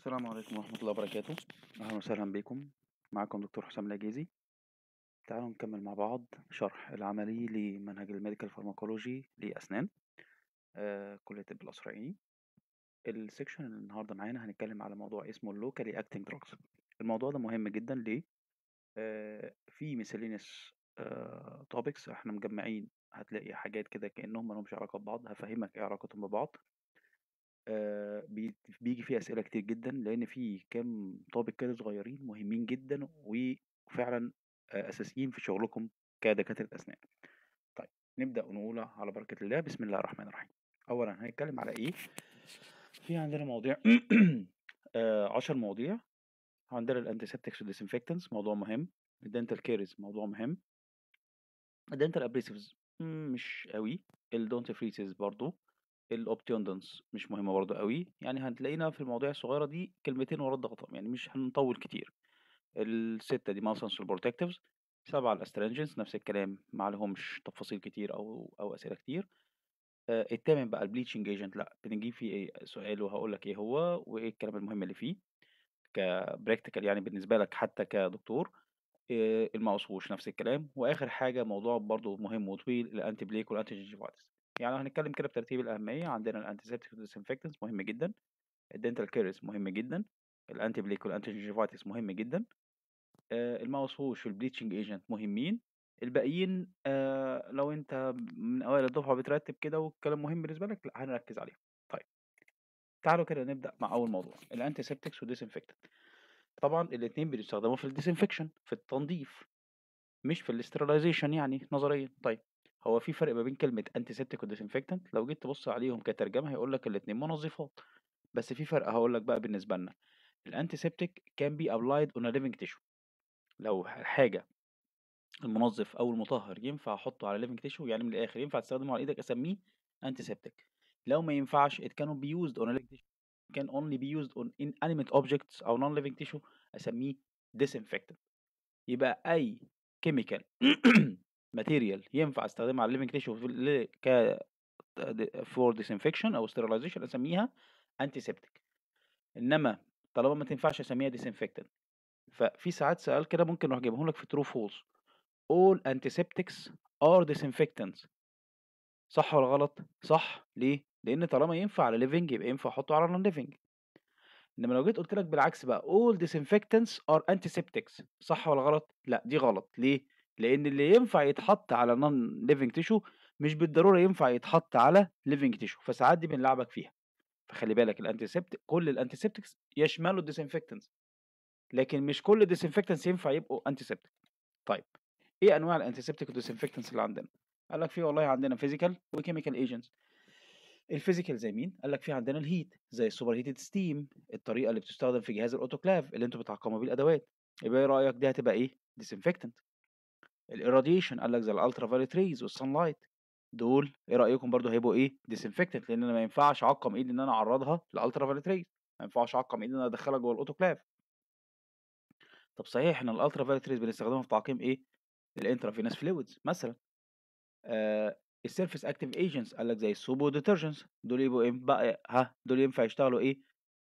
السلام عليكم ورحمة الله وبركاته أهلا وسهلا بكم معكم دكتور حسام لاجيزي تعالوا نكمل مع بعض شرح العملي لمنهج الميديكال فارماكولوجي لأسنان آه، كلية طب القصر العيني السكشن النهاردة معانا هنتكلم على موضوع اسمه اللوكالي أكتنج دراجز الموضوع ده مهم جدا ليه آه، في مسيلينس آه، توبكس احنا مجمعين هتلاقي حاجات كده كأنهم ملهمش علاقة ببعض هفهمك ايه علاقتهم ببعض آه، بيجي فيه أسئلة كتير جدًا، لإن في كام طابق كده صغيّرين مهمين جدًا وفعلًا آه، أساسيين في شغلكم كدكاترة أسنان. طيب نبدأ ونقول على بركة الله، بسم الله الرحمن الرحيم. أولًا هنتكلم على إيه، في عندنا مواضيع آآ آه، 10 مواضيع، عندنا الantiseptics والdisinfectants موضوع مهم، الدنتال كيرز موضوع مهم. الدنتال ابريسيفز مش أوي، الdentifrices برضه. الأوبتيوندنس مش مهمة برضه قوي يعني هتلاقينا في المواضيع الصغيرة دي كلمتين ورا الضغط يعني مش هنطول كتير الستة دي مالسنس والبروتكتيفز سبعة الاسترينجنس نفس الكلام ما لهمش تفاصيل كتير أو أو أسئلة كتير آه التامن بقى البليتشنج ايجنت لا بنجيب فيه ايه سؤال وهقول لك ايه هو وايه الكلام المهم اللي فيه كبراكتيكال يعني بالنسبه لك حتى كدكتور آه الموثوقش نفس الكلام واخر حاجه موضوع برضو مهم وطويل الانتي بليك والانتي جينجيفايتس يعني هنتكلم كده بترتيب الأهمية عندنا الأنتيسيبتيك والديسانفكتنس مهم جدا الدنتال كيرس مهم جدا الأنتي بليك والأنتيجيفايتس مهم جدا الموصوش والبليتشنج ايجنت مهمين الباقيين آه لو انت من اوائل الدفعه بترتب كده والكلام مهم بالنسبه لك لا هنركز عليهم طيب تعالوا كده نبدا مع اول موضوع الانتيسبتكس والديسانفكتنت طبعا الاثنين بيستخدموا في الديسانفكشن في التنظيف مش في الاسترلايزيشن يعني نظريا طيب هو في فرق ما بين كلمة و disinfectant لو جيت تبص عليهم كترجمة هيقول لك الاتنين منظفات بس في فرق هقول لك بقى بالنسبة لنا الأنتيسبتيك كان بي أبلايد أون ليفنج تيشو لو حاجة المنظف أو المطهر ينفع أحطه على ليفنج تيشو يعني من الآخر ينفع تستخدمه على إيدك أسميه antiseptic لو ما ينفعش it cannot be used on a living tissue can only be used on inanimate objects أو non living tissue أسميه disinfectant يبقى أي chemical ماتيريال ينفع استخدمها على الليفنج تيشو ك فور ديسانفكشن او ستيرلايزيشن اسميها انتيسيبتيك انما طالما ما تنفعش اسميها ديسانفكتنت ففي ساعات سؤال كده ممكن اروح جايبهم لك في ترو فولس all antiseptics are disinfectants صح ولا غلط صح ليه لان طالما ينفع على ليفنج يبقى ينفع احطه على نون ليفنج انما لو جيت قلت لك بالعكس بقى all disinfectants are antiseptics صح ولا غلط لا دي غلط ليه لان اللي ينفع يتحط على نون ليفنج تيشو مش بالضروره ينفع يتحط على ليفنج تيشو فساعات دي بنلعبك فيها فخلي بالك الانتيسبت كل الانتيسبتكس يشملوا الديسانفكتنس لكن مش كل الديسانفكتنس ينفع يبقوا انتيسبتك طيب ايه انواع الانتيسبتك والديسانفكتنس اللي عندنا قال لك في والله عندنا فيزيكال وكيميكال ايجنتس الفيزيكال زي مين قال لك في عندنا الهيت زي السوبر هيتد ستيم الطريقه اللي بتستخدم في جهاز الاوتوكلاف اللي انتوا بتعقموا بيه الادوات يبقى ايه رايك دي هتبقى ايه ديسانفكتنت الايراديشن قال لك زي الالترا فايلت ريز والسان لايت دول ايه رايكم برضو هيبقوا ايه ديسانفكتنت لان انا ما ينفعش اعقم ايدي ان انا اعرضها للالترا فايلت ريز ما ينفعش اعقم ايدي ان انا ادخلها جوه الاوتوكلاف طب صحيح ان الالترا فايلت ريز بنستخدمها في تعقيم ايه ناس فلويدز مثلا آه السيرفيس اكتيف ايجنتس قال لك زي السوبو ديترجنتس دول يبقوا ايه بقى ها دول ينفع يشتغلوا ايه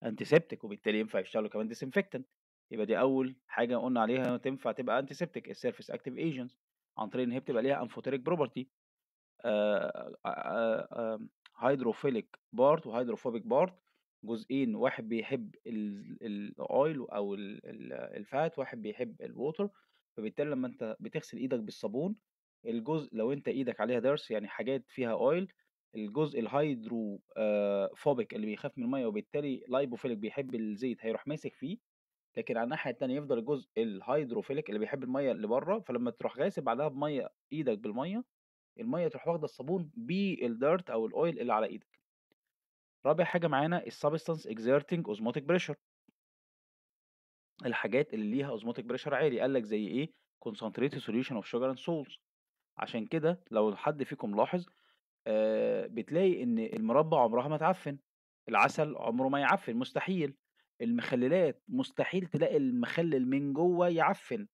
انتيسبتيك وبالتالي ينفع يشتغلوا كمان ديسانفكتنت يبقى دي اول حاجه قلنا عليها تنفع تبقى انتي سيبتيك السيرفيس اكتيف ايجنت عن طريق ان هي بتبقى ليها انفوتيريك بروبرتي هيدروفيليك بارت وهيدروفوبيك بارت جزئين واحد بيحب الاويل او الفات واحد بيحب الووتر فبالتالي لما انت بتغسل ايدك بالصابون الجزء لو انت ايدك عليها درس يعني حاجات فيها اويل الجزء الهيدروفوبيك اللي بيخاف من الميه وبالتالي لايبوفيليك بيحب الزيت هيروح ماسك فيه لكن على الناحيه التانية يفضل الجزء الهيدروفيليك اللي بيحب الميه اللي بره فلما تروح غاسل بعدها بميه ايدك بالميه الميه تروح واخده الصابون بالديرت او الاويل اللي على ايدك رابع حاجه معانا السبستانس اكزيرتنج اوزموتيك بريشر الحاجات اللي ليها اوزموتيك بريشر عالي قال لك زي ايه كونسنتريتد سوليوشن اوف شوجر اند سولز عشان كده لو حد فيكم لاحظ آه بتلاقي ان المربى عمرها ما تعفن العسل عمره ما يعفن مستحيل المخللات مستحيل تلاقي المخلل من جوه يعفن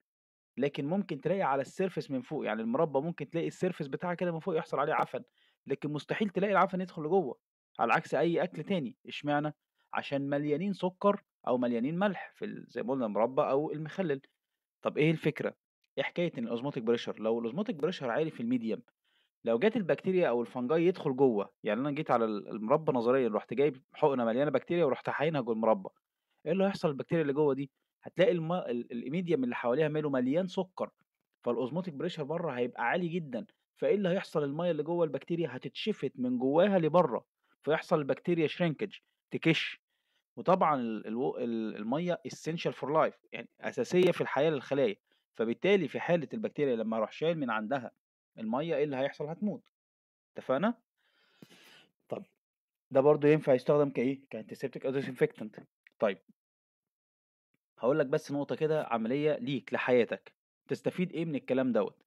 لكن ممكن تلاقي على السيرفس من فوق يعني المربى ممكن تلاقي السيرفس بتاعها كده من فوق يحصل عليه عفن لكن مستحيل تلاقي العفن يدخل لجوه على عكس اي اكل تاني اشمعنى عشان مليانين سكر او مليانين ملح في زي ما قلنا المربى او المخلل طب ايه الفكره ايه حكايه ان الاوزموتيك بريشر لو الاوزموتيك بريشر عالي في الميديم لو جت البكتيريا او الفنجاي يدخل جوه يعني انا جيت على المربى نظريا رحت جايب حقنه مليانه بكتيريا ورحت حاينها جوه المربى إيه اللي هيحصل البكتيريا اللي جوه دي؟ هتلاقي الم... ال- اللي حواليها ماله مليان سكر فالاوزموتيك بريشر بره هيبقى عالي جدا فايه اللي هيحصل الميه اللي جوه البكتيريا هتتشفت من جواها لبره فيحصل البكتيريا شرينكج تكش وطبعا ال- ال- الميه اسينشال فور لايف يعني اساسيه في الحياه للخلايا فبالتالي في حاله البكتيريا لما اروح شايل من عندها الميه ايه اللي هيحصل هتموت اتفقنا طب ده برضو ينفع يستخدم كايه كانتسيبتيك او طيب هقول لك بس نقطة كده عملية ليك لحياتك تستفيد ايه من الكلام دوت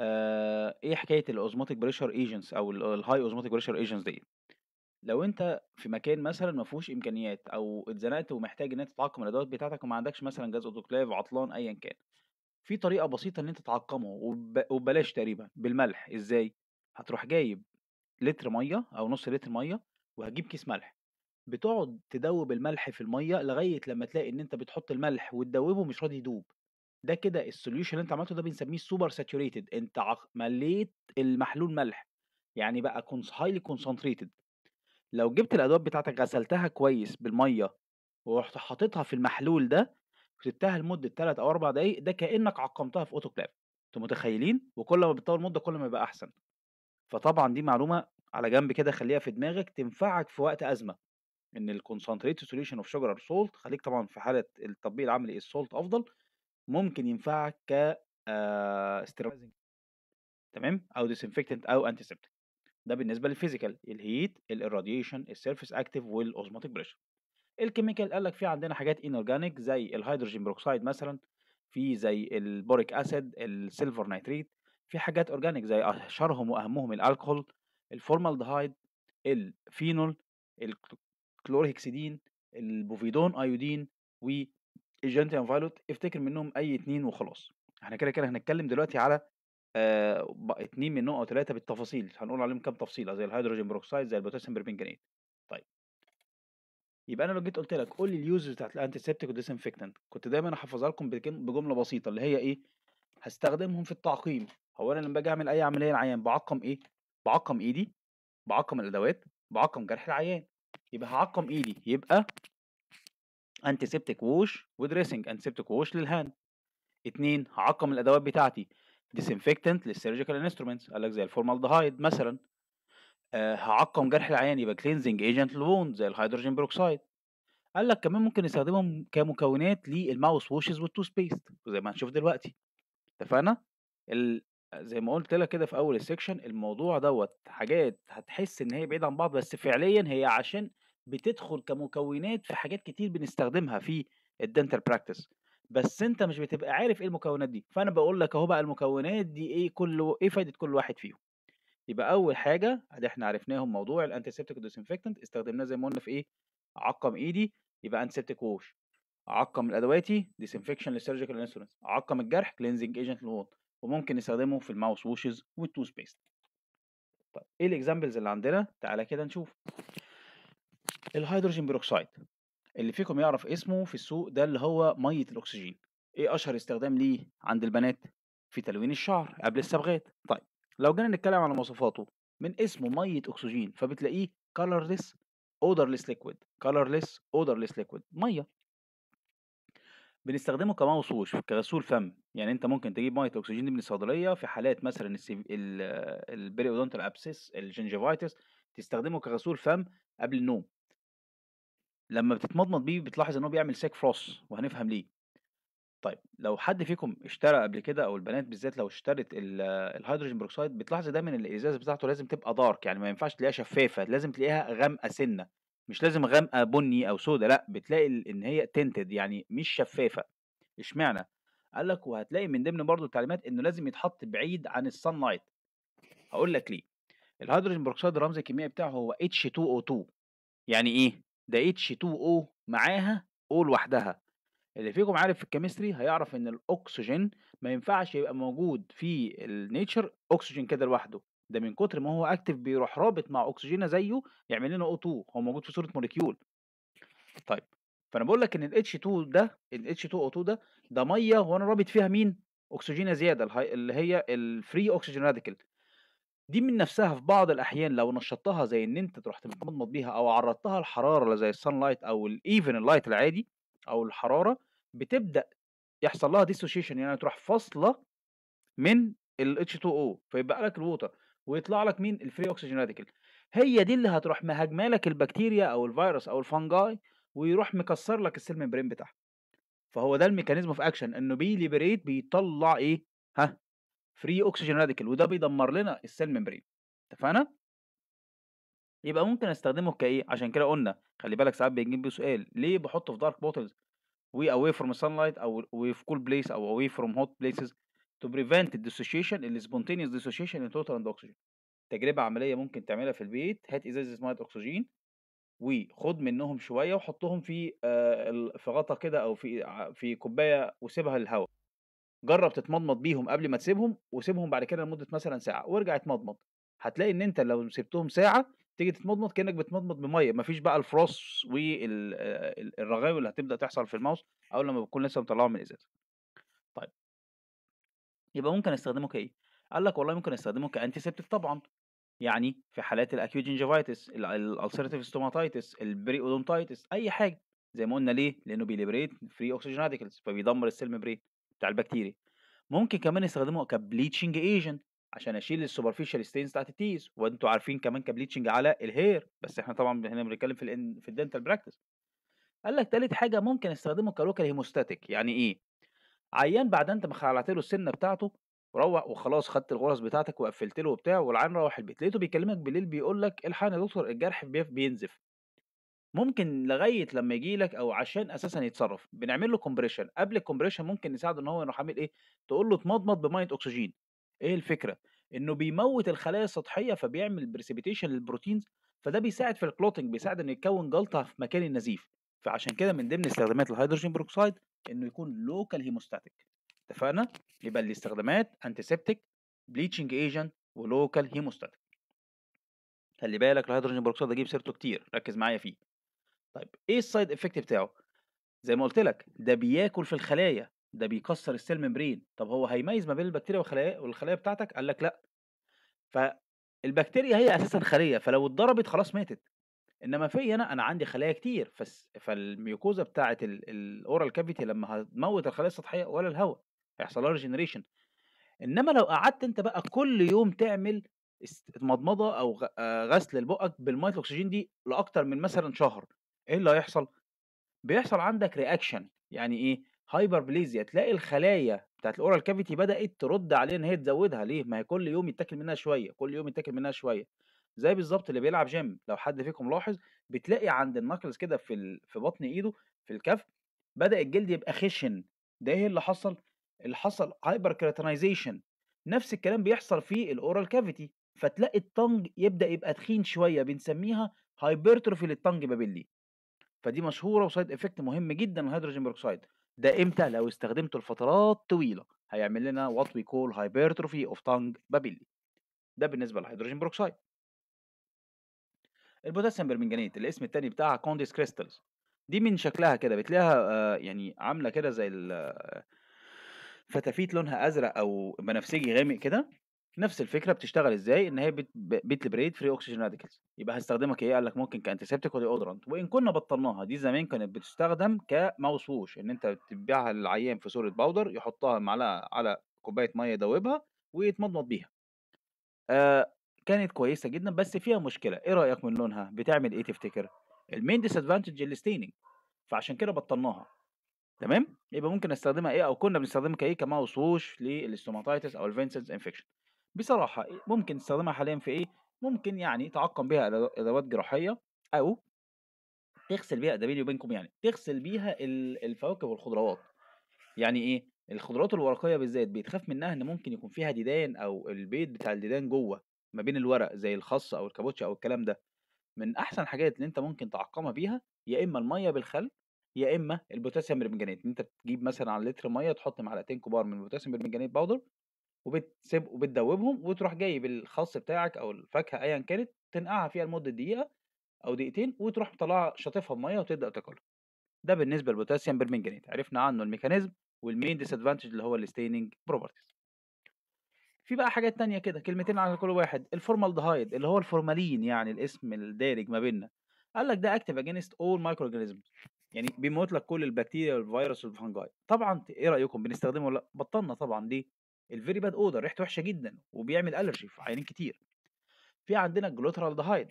آه ايه حكاية الاوزماتيك بريشر ايجنتس او الهاي اوزماتيك بريشر ايجنتس دي لو انت في مكان مثلا ما فيهوش امكانيات او اتزنقت ومحتاج ان انت تعقم الادوات بتاعتك وما عندكش مثلا جهاز اوتوكلايف عطلان ايا كان في طريقه بسيطه ان انت تعقمه وببلاش وبلاش تقريبا بالملح ازاي هتروح جايب لتر ميه او نص لتر ميه وهجيب كيس ملح بتقعد تدوب الملح في الميه لغايه لما تلاقي ان انت بتحط الملح وتدوبه مش راضي يدوب ده كده السوليوشن اللي انت عملته ده بنسميه سوبر ساتوريتد انت مليت المحلول ملح يعني بقى هايلي كونسنتريتد لو جبت الادوات بتاعتك غسلتها كويس بالميه ورحت حاططها في المحلول ده وسبتها لمده 3 او 4 دقائق ده كانك عقمتها في اوتوكلاف انتوا متخيلين وكل ما بتطول مده كل ما يبقى احسن فطبعا دي معلومه على جنب كده خليها في دماغك تنفعك في وقت ازمه ان الكونسنتريت سوليوشن اوف شجر سولت خليك طبعا في حاله التطبيق العملي إيه السولت افضل ممكن ينفعك ك استيرايزنج آه، تمام او ديسانفكتنت او انتيسبتيك ده بالنسبه للفيزيكال الهيت الراديشن السيرفيس اكتيف والاوزماتيك بريشر الكيميكال قال لك في عندنا حاجات انورجانيك زي الهيدروجين بروكسايد مثلا في زي البوريك اسيد السيلفر نيتريت في حاجات اورجانيك زي اشهرهم واهمهم الالكول الفورمالدهايد الفينول كلورهكسيدين البوفيدون ايودين والجنتيان فايلوت افتكر منهم اي اتنين وخلاص احنا كده كده هنتكلم دلوقتي على آه اتنين منهم او ثلاثه بالتفاصيل هنقول عليهم كام تفصيله زي الهيدروجين بروكسايد زي البوتاسيوم بربنجانيت طيب يبقى انا لو جيت قلت لك قول لي اليوز بتاعت الانتيسبتيك والديسانفكتنت كنت دايما احفظها لكم بجمله بسيطه اللي هي ايه هستخدمهم في التعقيم هو انا لما باجي اعمل اي عمليه للعيان بعقم ايه بعقم ايدي بعقم الادوات بعقم جرح العيان يبقى هعقم ايدي يبقى انتيسبتيك ووش ودريسنج انتيسبتيك ووش للهاند اتنين هعقم الادوات بتاعتي ديسنفكتنت للسيرجيكال انسترومنتس قال لك زي الفورمالدهايد مثلا آه هعقم جرح العيان يبقى كلينزنج ايجنت لون زي الهيدروجين بروكسايد قال لك كمان ممكن نستخدمهم كمكونات للماوس ووشز والتوث بيست وزي ما هنشوف دلوقتي اتفقنا زي ما قلت لك كده في اول السكشن الموضوع دوت حاجات هتحس ان هي بعيده عن بعض بس فعليا هي عشان بتدخل كمكونات في حاجات كتير بنستخدمها في الدنتال براكتس بس انت مش بتبقى عارف ايه المكونات دي فانا بقول لك اهو بقى المكونات دي ايه كل ايه فايده كل واحد فيهم يبقى اول حاجه ادي احنا عرفناهم موضوع الانتيسبتيك والديسانفكتنت استخدمناه زي ما قلنا في ايه عقم ايدي يبقى انتيسيبتيك ووش عقم الادواتي ديسانفكشن للسيرجيكال انسولين عقم الجرح كلينزنج ايجنت للوند وممكن نستخدمه في الماوس ووشز والتوث بيست طيب ايه الاكزامبلز اللي عندنا تعالى كده نشوف الهيدروجين بيروكسيد اللي فيكم يعرف اسمه في السوق ده اللي هو ميه الاكسجين ايه اشهر استخدام ليه عند البنات في تلوين الشعر قبل الصبغات طيب لو جينا نتكلم على مواصفاته من اسمه ميه اكسجين فبتلاقيه colorless odorless liquid colorless odorless liquid ميه بنستخدمه كموصوش كغسول فم يعني انت ممكن تجيب ميه الاكسجين دي من الصيدليه في حالات مثلا البريودونتال ابسيس الجنجيفايتس تستخدمه كغسول فم قبل النوم لما بتتمضمض بيه بتلاحظ ان هو بيعمل سيك فروس وهنفهم ليه طيب لو حد فيكم اشترى قبل كده او البنات بالذات لو اشترت الهيدروجين بروكسيد بتلاحظ دايما ان الازاز بتاعته لازم تبقى دارك يعني ما ينفعش تلاقيها شفافه لازم تلاقيها غامقه سنه مش لازم غامقه بني او سودا لا بتلاقي ان هي تنتد يعني مش شفافه اشمعنى قال لك وهتلاقي من ضمن برضو التعليمات انه لازم يتحط بعيد عن الصن لايت هقول لك ليه الهيدروجين بروكسيد الرمز الكيميائي بتاعه هو H2O2 يعني ايه ده اتش 2 او معاها او لوحدها اللي فيكم عارف في الكيمستري هيعرف ان الاكسجين ما ينفعش يبقى موجود في النيتشر اكسجين كده لوحده ده من كتر ما هو اكتف بيروح رابط مع اكسجين زيه يعمل لنا او 2 هو موجود في صوره موليكيول طيب فانا بقول لك ان ال H2 ده ال H2O2 ده ده ميه وانا رابط فيها مين اكسجين زياده اللي هي الفري اكسجين راديكال دي من نفسها في بعض الأحيان لو نشطتها زي إن أنت تروح تمضمض بيها أو عرضتها الحراره زي السان لايت أو الإيفن اللايت العادي أو الحرارة بتبدأ يحصل لها ديسوشيشن يعني تروح فاصلة من الاتش 2 فيبقى لك الووتر ويطلع لك مين الفري اوكسجين راديكال هي دي اللي هتروح مهاجمه لك البكتيريا او الفيروس او الفنجاي ويروح مكسر لك السلم برين بتاعها فهو ده الميكانيزم اوف اكشن انه بيليبريت بيطلع ايه ها فري اوكسجين راديكال وده بيدمر لنا السيل ميمبرين اتفقنا يبقى ممكن استخدمه كايه عشان كده قلنا خلي بالك ساعات بيجيب سؤال ليه بحطه في دارك بوتلز وي اواي فروم سان لايت او وي في كول بليس او اواي فروم هوت بليسز تو بريفنت الديسوشيشن السبونتينيوس ديسوشيشن ان توتال اند اوكسجين تجربه عمليه ممكن تعملها في البيت هات ازازه ميه اكسجين وخد منهم شويه وحطهم في آه، في غطا كده او في آه، في كوبايه وسيبها للهواء جرب تتمضمض بيهم قبل ما تسيبهم وسيبهم بعد كده لمده مثلا ساعه وارجع اتمضمض هتلاقي ان انت لو سبتهم ساعه تيجي تتمضمض كانك بتمضمض بميه مفيش بقى الفروس والرغاوي اللي هتبدا تحصل في الماوس اول لما بتكون لسه مطلعه من الازازه طيب يبقى ممكن استخدمه كايه قال لك والله ممكن استخدمه كانتيسبتيك طبعا يعني في حالات الاكيوت جنجفايتس الالسيرتيف ستوماتايتس البري اودونتايتس اي حاجه زي ما قلنا ليه لانه بيليبريت فري اوكسجين راديكلز فبيدمر السيل ميمبرين البكتيريا ممكن كمان يستخدمه كبليتشنج ايجنت عشان اشيل السوبرفيشال ستينز بتاعت التيز وانتوا عارفين كمان كبليتشنج على الهير بس احنا طبعا هنا بنتكلم في في الدنتال براكتس قال لك تالت حاجه ممكن استخدمه كلوكال هيموستاتيك يعني ايه عيان بعد انت ما خلعت له السنه بتاعته روح وخلاص خدت الغرز بتاعتك وقفلت له وبتاع والعيان روح البيت لقيته بيكلمك بالليل بيقول لك الحقني يا دكتور الجرح بينزف ممكن لغايه لما يجي لك او عشان اساسا يتصرف بنعمل له كومبريشن قبل الكومبريشن ممكن نساعده ان هو يروح عامل ايه تقول له اتمضمض بميه اكسجين ايه الفكره انه بيموت الخلايا السطحيه فبيعمل بريسيبيتيشن للبروتينز فده بيساعد في الكلوتنج بيساعد انه يتكون جلطه في مكان النزيف فعشان كده من ضمن استخدامات الهيدروجين بروكسايد انه يكون لوكال هيموستاتيك اتفقنا يبقى الاستخدامات انتيسيبتيك بليتشنج ايجنت ولوكال هيموستاتيك خلي بالك الهيدروجين بروكسايد ده جيب سيرته كتير ركز معايا فيه طيب ايه السايد افكت بتاعه زي ما قلت لك ده بياكل في الخلايا ده بيكسر السيل ممبرين طب هو هيميز ما بين البكتيريا والخلايا والخلايا بتاعتك قال لك لا فالبكتيريا هي اساسا خليه فلو اتضربت خلاص ماتت انما في انا انا عندي خلايا كتير فالميوكوزا بتاعه الاورال كافيتي لما هتموت الخلايا السطحيه ولا الهواء هيحصل لها ريجنريشن انما لو قعدت انت بقى كل يوم تعمل مضمضه او آه، غسل لبقك بالميه الاكسجين دي لاكتر من مثلا شهر ايه اللي هيحصل بيحصل عندك رياكشن يعني ايه هايبر بليزيا تلاقي الخلايا بتاعت الاورال كافيتي بدات ترد عليه ان هي تزودها ليه ما هي كل يوم يتاكل منها شويه كل يوم يتاكل منها شويه زي بالظبط اللي بيلعب جيم لو حد فيكم لاحظ بتلاقي عند الناكلز كده في ال... في بطن ايده في الكف بدا الجلد يبقى خشن ده ايه اللي حصل اللي حصل هايبر كريتينايزيشن نفس الكلام بيحصل في الاورال كافيتي فتلاقي الطنج يبدا يبقى تخين شويه بنسميها هايبرتروفي للطنج بابلي فدي مشهوره وسايد افكت مهم جدا الهيدروجين بيروكسيد ده امتى لو استخدمته لفترات طويله هيعمل لنا وات وي كول هايبرتروفي اوف تانج بابيلي ده بالنسبه للهيدروجين بيروكسيد البوتاسيوم برمنجانيت الاسم التاني بتاعها كونديس كريستالز دي من شكلها كده بتلاقيها آه، يعني عامله كده زي آه، فتافيت لونها ازرق او بنفسجي غامق كده نفس الفكره بتشتغل ازاي ان هي بت... بتليبريت فري اوكسجين راديكلز يبقى هستخدمها كايه قال لك ممكن كانتيسبتيك وديودرنت وان كنا بطلناها دي زمان كانت بتستخدم كموسوش ان انت بتبيعها للعيان في صوره باودر يحطها معلقه على كوبايه ميه يدوبها ويتمضمض بيها آه كانت كويسه جدا بس فيها مشكله ايه رايك من لونها بتعمل ايه تفتكر المين ديس ادفانتج الستيننج فعشان كده بطلناها تمام يبقى ممكن نستخدمها ايه او كنا بنستخدمها كايه كموسوش للاستوماتايتس او الفينسنس انفكشن بصراحة إيه، ممكن تستخدمها حاليا في إيه؟ ممكن يعني تعقم بيها أدوات جراحية أو تغسل بيها ده بيني وبينكم يعني تغسل بيها الفواكه والخضروات يعني إيه؟ الخضروات الورقية بالذات بيتخاف منها إن ممكن يكون فيها ديدان أو البيض بتاع الديدان جوه ما بين الورق زي الخص أو الكابوتشا أو الكلام ده من أحسن الحاجات اللي أنت ممكن تعقمها بيها يا إما المية بالخل يا اما البوتاسيوم برمنجانات انت تجيب مثلا على لتر ميه تحط معلقتين كبار من البوتاسيوم برمنجانات باودر وبتسيب وبتدوبهم وتروح جايب الخاص بتاعك او الفاكهه ايا كانت تنقعها فيها لمده دقيقه او دقيقتين وتروح مطلعها شاطفها بميه وتبدا تاكلها ده بالنسبه للبوتاسيوم بالمنجنيت عرفنا عنه الميكانيزم والمين ديسادفانتج اللي هو الستيننج بروبرتيز في بقى حاجات تانية كده كلمتين على كل واحد الفورمالدهايد اللي هو الفورمالين يعني الاسم الدارج ما بيننا قال لك ده اكتف اجينست اول مايكرو يعني بيموت لك كل البكتيريا والفيروس والفنجاي طبعا ايه رايكم بنستخدمه ولا بطلنا طبعا دي الفيري باد اودر ريحته وحشه جدا وبيعمل الرجي في عيانين كتير في عندنا دهايد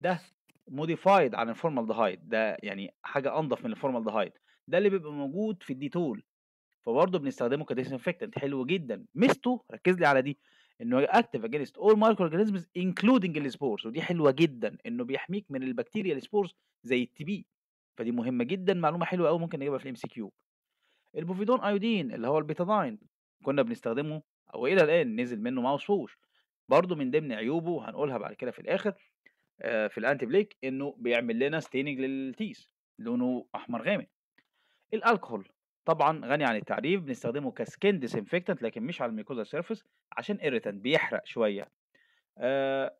ده موديفايد عن دهايد ده يعني حاجه انضف من دهايد ده اللي بيبقى موجود في الديتول فبرضه بنستخدمه انفكتنت حلو جدا ميزته ركز لي على دي انه اكتف اجينست اول مايكرو اورجانيزمز انكلودنج السبورز ودي حلوه جدا انه بيحميك من البكتيريا السبورز زي التي بي فدي مهمه جدا معلومه حلوه قوي ممكن نجيبها في الام سي كيو البوفيدون ايودين اللي هو البيتاداين كنا بنستخدمه او الى الان نزل منه ما وصفوش برضه من ضمن عيوبه هنقولها بعد كده في الاخر آه، في الانتي بليك انه بيعمل لنا ستيننج للتيس لونه احمر غامق الالكهول طبعا غني عن التعريف بنستخدمه كسكين ديسنفكتنت لكن مش على الميكوزا سيرفيس عشان ايريتنت بيحرق شويه آه،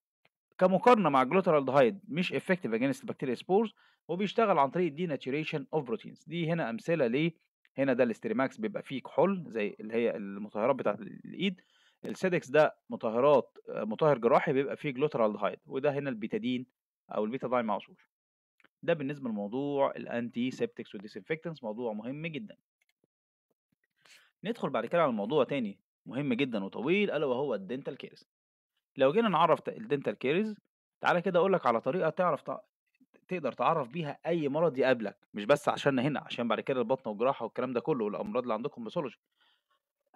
كمقارنه مع جلوترالدهايد مش افكتيف اجينست بكتيريا سبورز وبيشتغل عن طريق الديناتشوريشن اوف بروتينز دي هنا امثله ليه هنا ده الاستريماكس بيبقى فيه كحول زي اللي هي المطهرات بتاعه الايد السيدكس ده مطهرات آه، مطهر جراحي بيبقى فيه جلوترالدهايد وده هنا البيتادين او دايم معصوش ده بالنسبه لموضوع الانتي سيبتكس والديسانفكتنس موضوع مهم جدا ندخل بعد كده على موضوع تاني مهم جدا وطويل الا وهو الدنتال كيرز لو جينا نعرف الدنتال كيرز تعالى كده اقول لك على طريقه تعرف تقدر تعرف بيها اي مرض يقابلك مش بس عشان هنا عشان بعد كده البطنه والجراحه والكلام ده كله والامراض اللي عندكم باثولوجي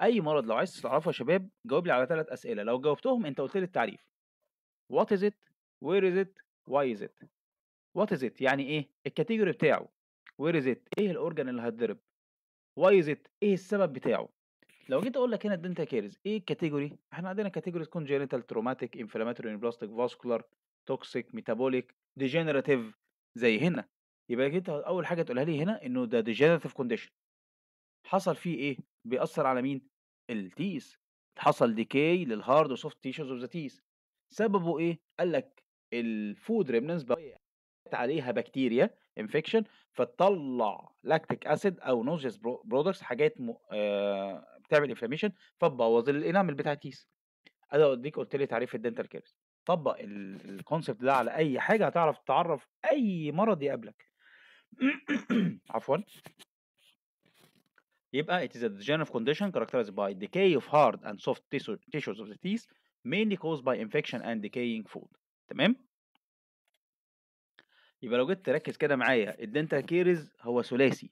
اي مرض لو عايز تعرفه يا شباب جاوب لي على ثلاث اسئله لو جاوبتهم انت قلت لي التعريف وات از ات وير از ات واي از ات وات از ات يعني ايه الكاتيجوري بتاعه وير از ات ايه الاورجن اللي هتضرب واي از ات ايه السبب بتاعه لو جيت اقول لك هنا الدنتا كيرز ايه الكاتيجوري احنا عندنا كاتيجوريز كونجينيتال تروماتيك انفلاماتوري بلاستيك فاسكولار توكسيك ميتابوليك ديجنراتيف زي هنا يبقى انت اول حاجه تقولها لي هنا انه ده ديجنريتيف كونديشن حصل فيه ايه بيأثر على مين التيس حصل ديكاي للهارد وسوفت تيشوز اوف ذا تيس سببه ايه قال لك الفود ريمنس عليها بكتيريا انفكشن فتطلع لاكتيك اسيد او نوزيس برودكتس حاجات م... آه بتعمل انفلاميشن فتبوظ الانامل بتاع التيس انا اديك قلت لي تعريف الدنتال كيرز تطبق الكونسبت ده على اي حاجه هتعرف تعرف اي مرض يقابلك عفوا يبقى it is a degenerative condition characterized by decay of hard and soft tissues of the teeth mainly caused by infection and decaying food تمام يبقى لو جيت تركز كده معايا الدنتال كيرز هو ثلاثي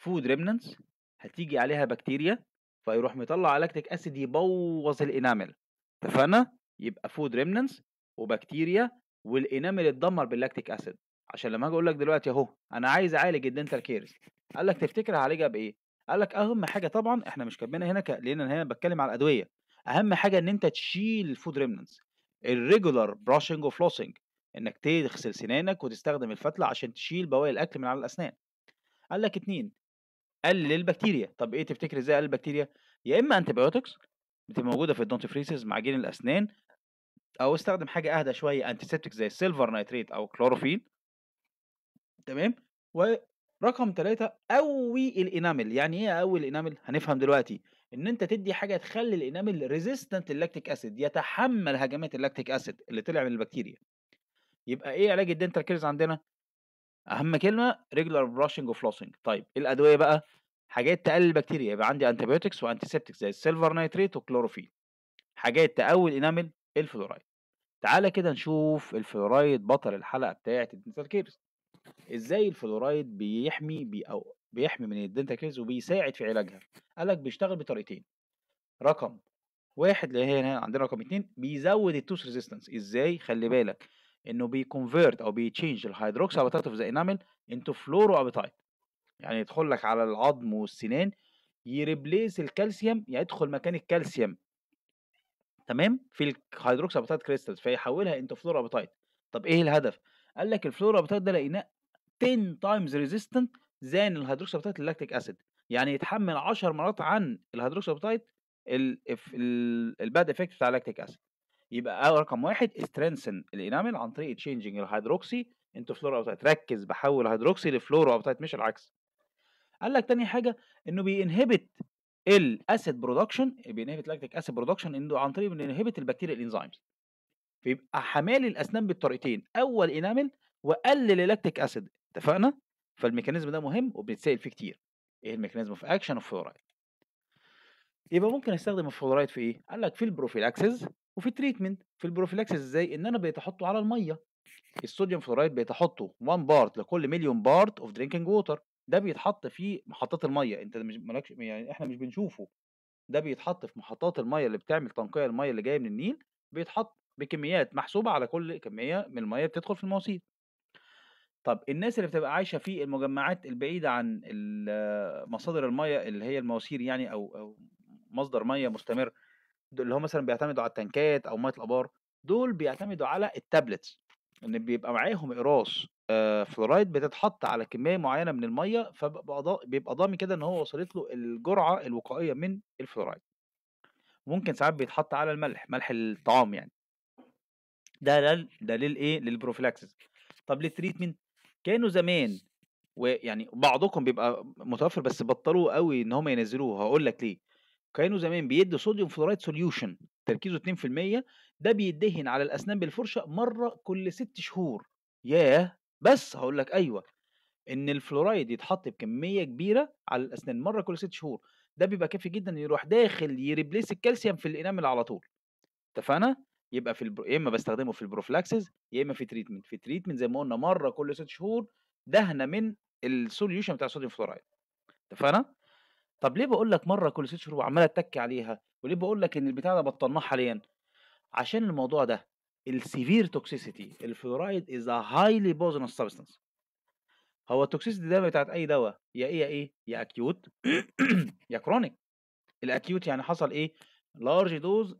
فود ريمننس هتيجي عليها بكتيريا فيروح مطلع لاكتيك اسيد يبوظ الانامل اتفقنا يبقى فود ريمننس وبكتيريا والانامل اتدمر باللاكتيك اسيد عشان لما اجي اقول لك دلوقتي اهو انا عايز اعالج الدنتال كيرز قال لك تفتكر هعالجها بايه قال لك اهم حاجه طبعا احنا مش كاتبينها هنا لان انا بتكلم على الادويه اهم حاجه ان انت تشيل الفود ريمننس الريجولار براشنج وفلوسنج انك تغسل سنانك وتستخدم الفتله عشان تشيل بواقي الاكل من على الاسنان قال لك اتنين قلل البكتيريا طب ايه تفتكر ازاي قلل البكتيريا يا اما انتي بايوتكس بتبقى موجوده في فريسز معجين الاسنان او استخدم حاجه اهدى شويه انتيسبتيك زي السيلفر نايتريت او كلوروفيل تمام ورقم ثلاثة قوي الانامل يعني ايه قوي الانامل هنفهم دلوقتي ان انت تدي حاجه تخلي الانامل ريزيستنت اللاكتيك اسيد يتحمل هجمات اللاكتيك اسيد اللي طلع من البكتيريا يبقى ايه علاج الدنتال كيرز عندنا اهم كلمه ريجولار براشنج وفلوسنج طيب إيه الادويه بقى حاجات تقلل البكتيريا يبقى عندي انتي وانتيسيبتكس زي السيلفر نايتريت وكلوروفيل حاجات تقوي الانامل الفلورايد تعالى كده نشوف الفلورايد بطل الحلقه بتاعه الدنتال كيرز ازاي الفلورايد بيحمي بي او بيحمي من الدنتال كيرز وبيساعد في علاجها قال لك بيشتغل بطريقتين رقم واحد اللي هنا عندنا رقم اتنين بيزود التوس ريزيستنس ازاي خلي بالك انه بيكونفيرت او بيتشينج الهيدروكس ابيتايت اوف ذا انامل انتو فلورو ابيتايت يعني يدخل لك على العظم والسنان يريبليس الكالسيوم يعني يدخل مكان الكالسيوم تمام في الهيدروكساباتايت كريستالز فيحولها انت فلورا اباتايت طب ايه الهدف قال لك الفلورا اباتايت ده لقيناه 10 تايمز ريزيستنت زان الهيدروكساباتايت اللاكتيك اسيد يعني يتحمل 10 مرات عن الهيدروكساباتايت الباد افكت بتاع اللاكتيك اسيد يبقى رقم واحد استرنسن الانامل عن طريق تشينجينج الهيدروكسي انتو فلورا اوتايت ركز بحول هيدروكسي لفلورا اوتايت مش العكس قال لك تاني حاجه انه بينهبت الاسيد برودكشن بينهبت لاكتيك اسيد برودكشن عن طريق انه البكتيريا الانزيمز فيبقى حمال الاسنان بالطريقتين اول انامل وقلل اللاكتيك اسيد اتفقنا فالميكانيزم ده مهم وبنتسائل فيه كتير ايه الميكانيزم في اكشن اوف فلورايد يبقى ممكن استخدم الفلورايد في ايه قال لك في البروفيلاكسز وفي التريتمنت في البروفيلاكسز ازاي ان انا بيتحطه على الميه الصوديوم فلورايد بيتحطه 1 بارت لكل مليون بارت اوف درينكينج ووتر ده بيتحط في محطات المَيّة، أنت مش مالكش يعني إحنا مش بنشوفه، ده بيتحط في محطات المَيّة اللي بتعمل تنقية المَيّة اللي جاية من النيل، بيتحط بكميات محسوبة على كل كمية من المَيّة بتدخل في المواسير. طَب الناس اللي بتبقى عايشة في المجمعات البعيدة عن مصادر المَيّة اللي هي المواسير يعني أو أو مصدر مَيّة مستمر، اللي هُم مثلًا بيعتمدوا على التنكات أو مَيّة الآبار، دول بيعتمدوا على التابلتس ان بيبقى معاهم اقراص فلورايد بتتحط على كميه معينه من الميه فبيبقى ضامي ضامن كده ان هو وصلت له الجرعه الوقائيه من الفلورايد ممكن ساعات بيتحط على الملح ملح الطعام يعني ده ده ده للايه للبروفيلاكسس طب للتريتمنت كانوا زمان ويعني بعضكم بيبقى متوفر بس بطلوا قوي ان هم ينزلوه هقول لك ليه كانوا زمان بيدوا صوديوم فلورايد سوليوشن تركيزه 2% ده بيدهن على الاسنان بالفرشه مره كل ست شهور ياه بس هقول لك ايوه ان الفلورايد يتحط بكميه كبيره على الاسنان مره كل ست شهور ده بيبقى كافي جدا يروح داخل يريبليس الكالسيوم في الانامل على طول اتفقنا يبقى في البرو... يا اما بستخدمه في البروفلاكسز يا اما في تريتمنت في تريتمنت زي ما قلنا مره كل ست شهور دهنه من السوليوشن بتاع الصوديوم فلورايد اتفقنا طب ليه بقول لك مره كل ست شهور وعمال اتكي عليها وليه بقول لك ان البتاع ده بطلناه حاليا عشان الموضوع ده السيفير توكسيسيتي الفلورايد از ا هايلي بوزنس سبستنس هو التوكسيسيتي ده بتاعت اي دواء يا ايه يا ايه يا اكيوت يا كرونيك الاكيوت يعني حصل ايه لارج دوز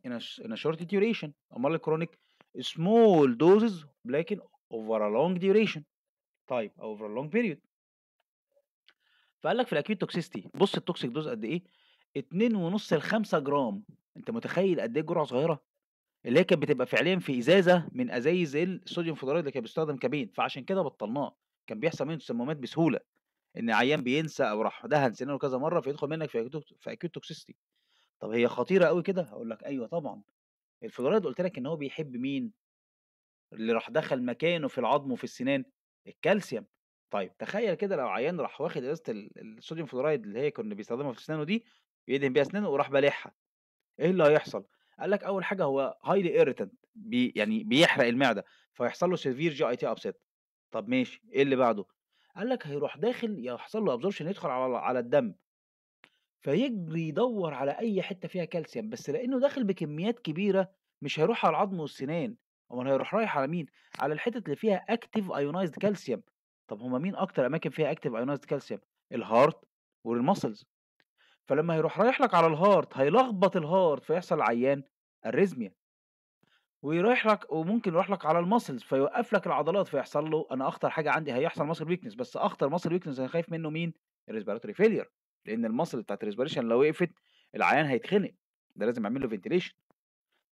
ان شورت ديوريشن امال الكرونيك سمول دوزز لكن اوفر ا لونج ديوريشن طيب اوفر ا لونج بيريود فقال لك في الاكيوت توكسيستي بص التوكسيك دوز قد ايه 2.5 ل 5 جرام انت متخيل قد ايه جرعه صغيره اللي هي كانت بتبقى فعليا في ازازه من ازايز الصوديوم فلورايد اللي كان بيستخدم كبين فعشان كده بطلناه كان بيحصل منه تسممات بسهوله ان عيان بينسى او راح دهن سنانه كذا مره فيدخل منك في اكيوت توكسيستي طب هي خطيره قوي كده هقول لك ايوه طبعا الفلورايد قلت لك ان هو بيحب مين اللي راح دخل مكانه في العظم وفي السنان الكالسيوم طيب تخيل كده لو عيان راح واخد ازازه الصوديوم فلورايد اللي هي كنا بيستخدمها في سنانه دي يدهن بيها اسنانه وراح بالعها ايه اللي هيحصل قال لك اول حاجه هو هايلي ايريتنت بي يعني بيحرق المعده فيحصل له سيفير جي اي تي ابسيت طب ماشي ايه اللي بعده قال لك هيروح داخل يحصل له ابزوربشن يدخل على على الدم فيجري يدور على اي حته فيها كالسيوم بس لانه داخل بكميات كبيره مش هيروح على العظم والسنان امال هيروح رايح على مين على الحتت اللي فيها اكتيف ايونايزد كالسيوم طب هما مين اكتر اماكن فيها اكتيف ايونايزد كالسيوم الهارت والمسلز فلما هيروح رايح لك على الهارت هيلخبط الهارت فيحصل عيان الريزميا يعني. ويروح لك وممكن يروح لك على المسلز فيوقف لك العضلات فيحصل له انا اخطر حاجه عندي هيحصل ماسل ويكنس بس اخطر ماسل ويكنس انا خايف منه مين؟ الريسبيراتوري فيلير لان المسل بتاعت الريسبيريشن لو وقفت العيان هيتخنق ده لازم اعمل له فنتيليشن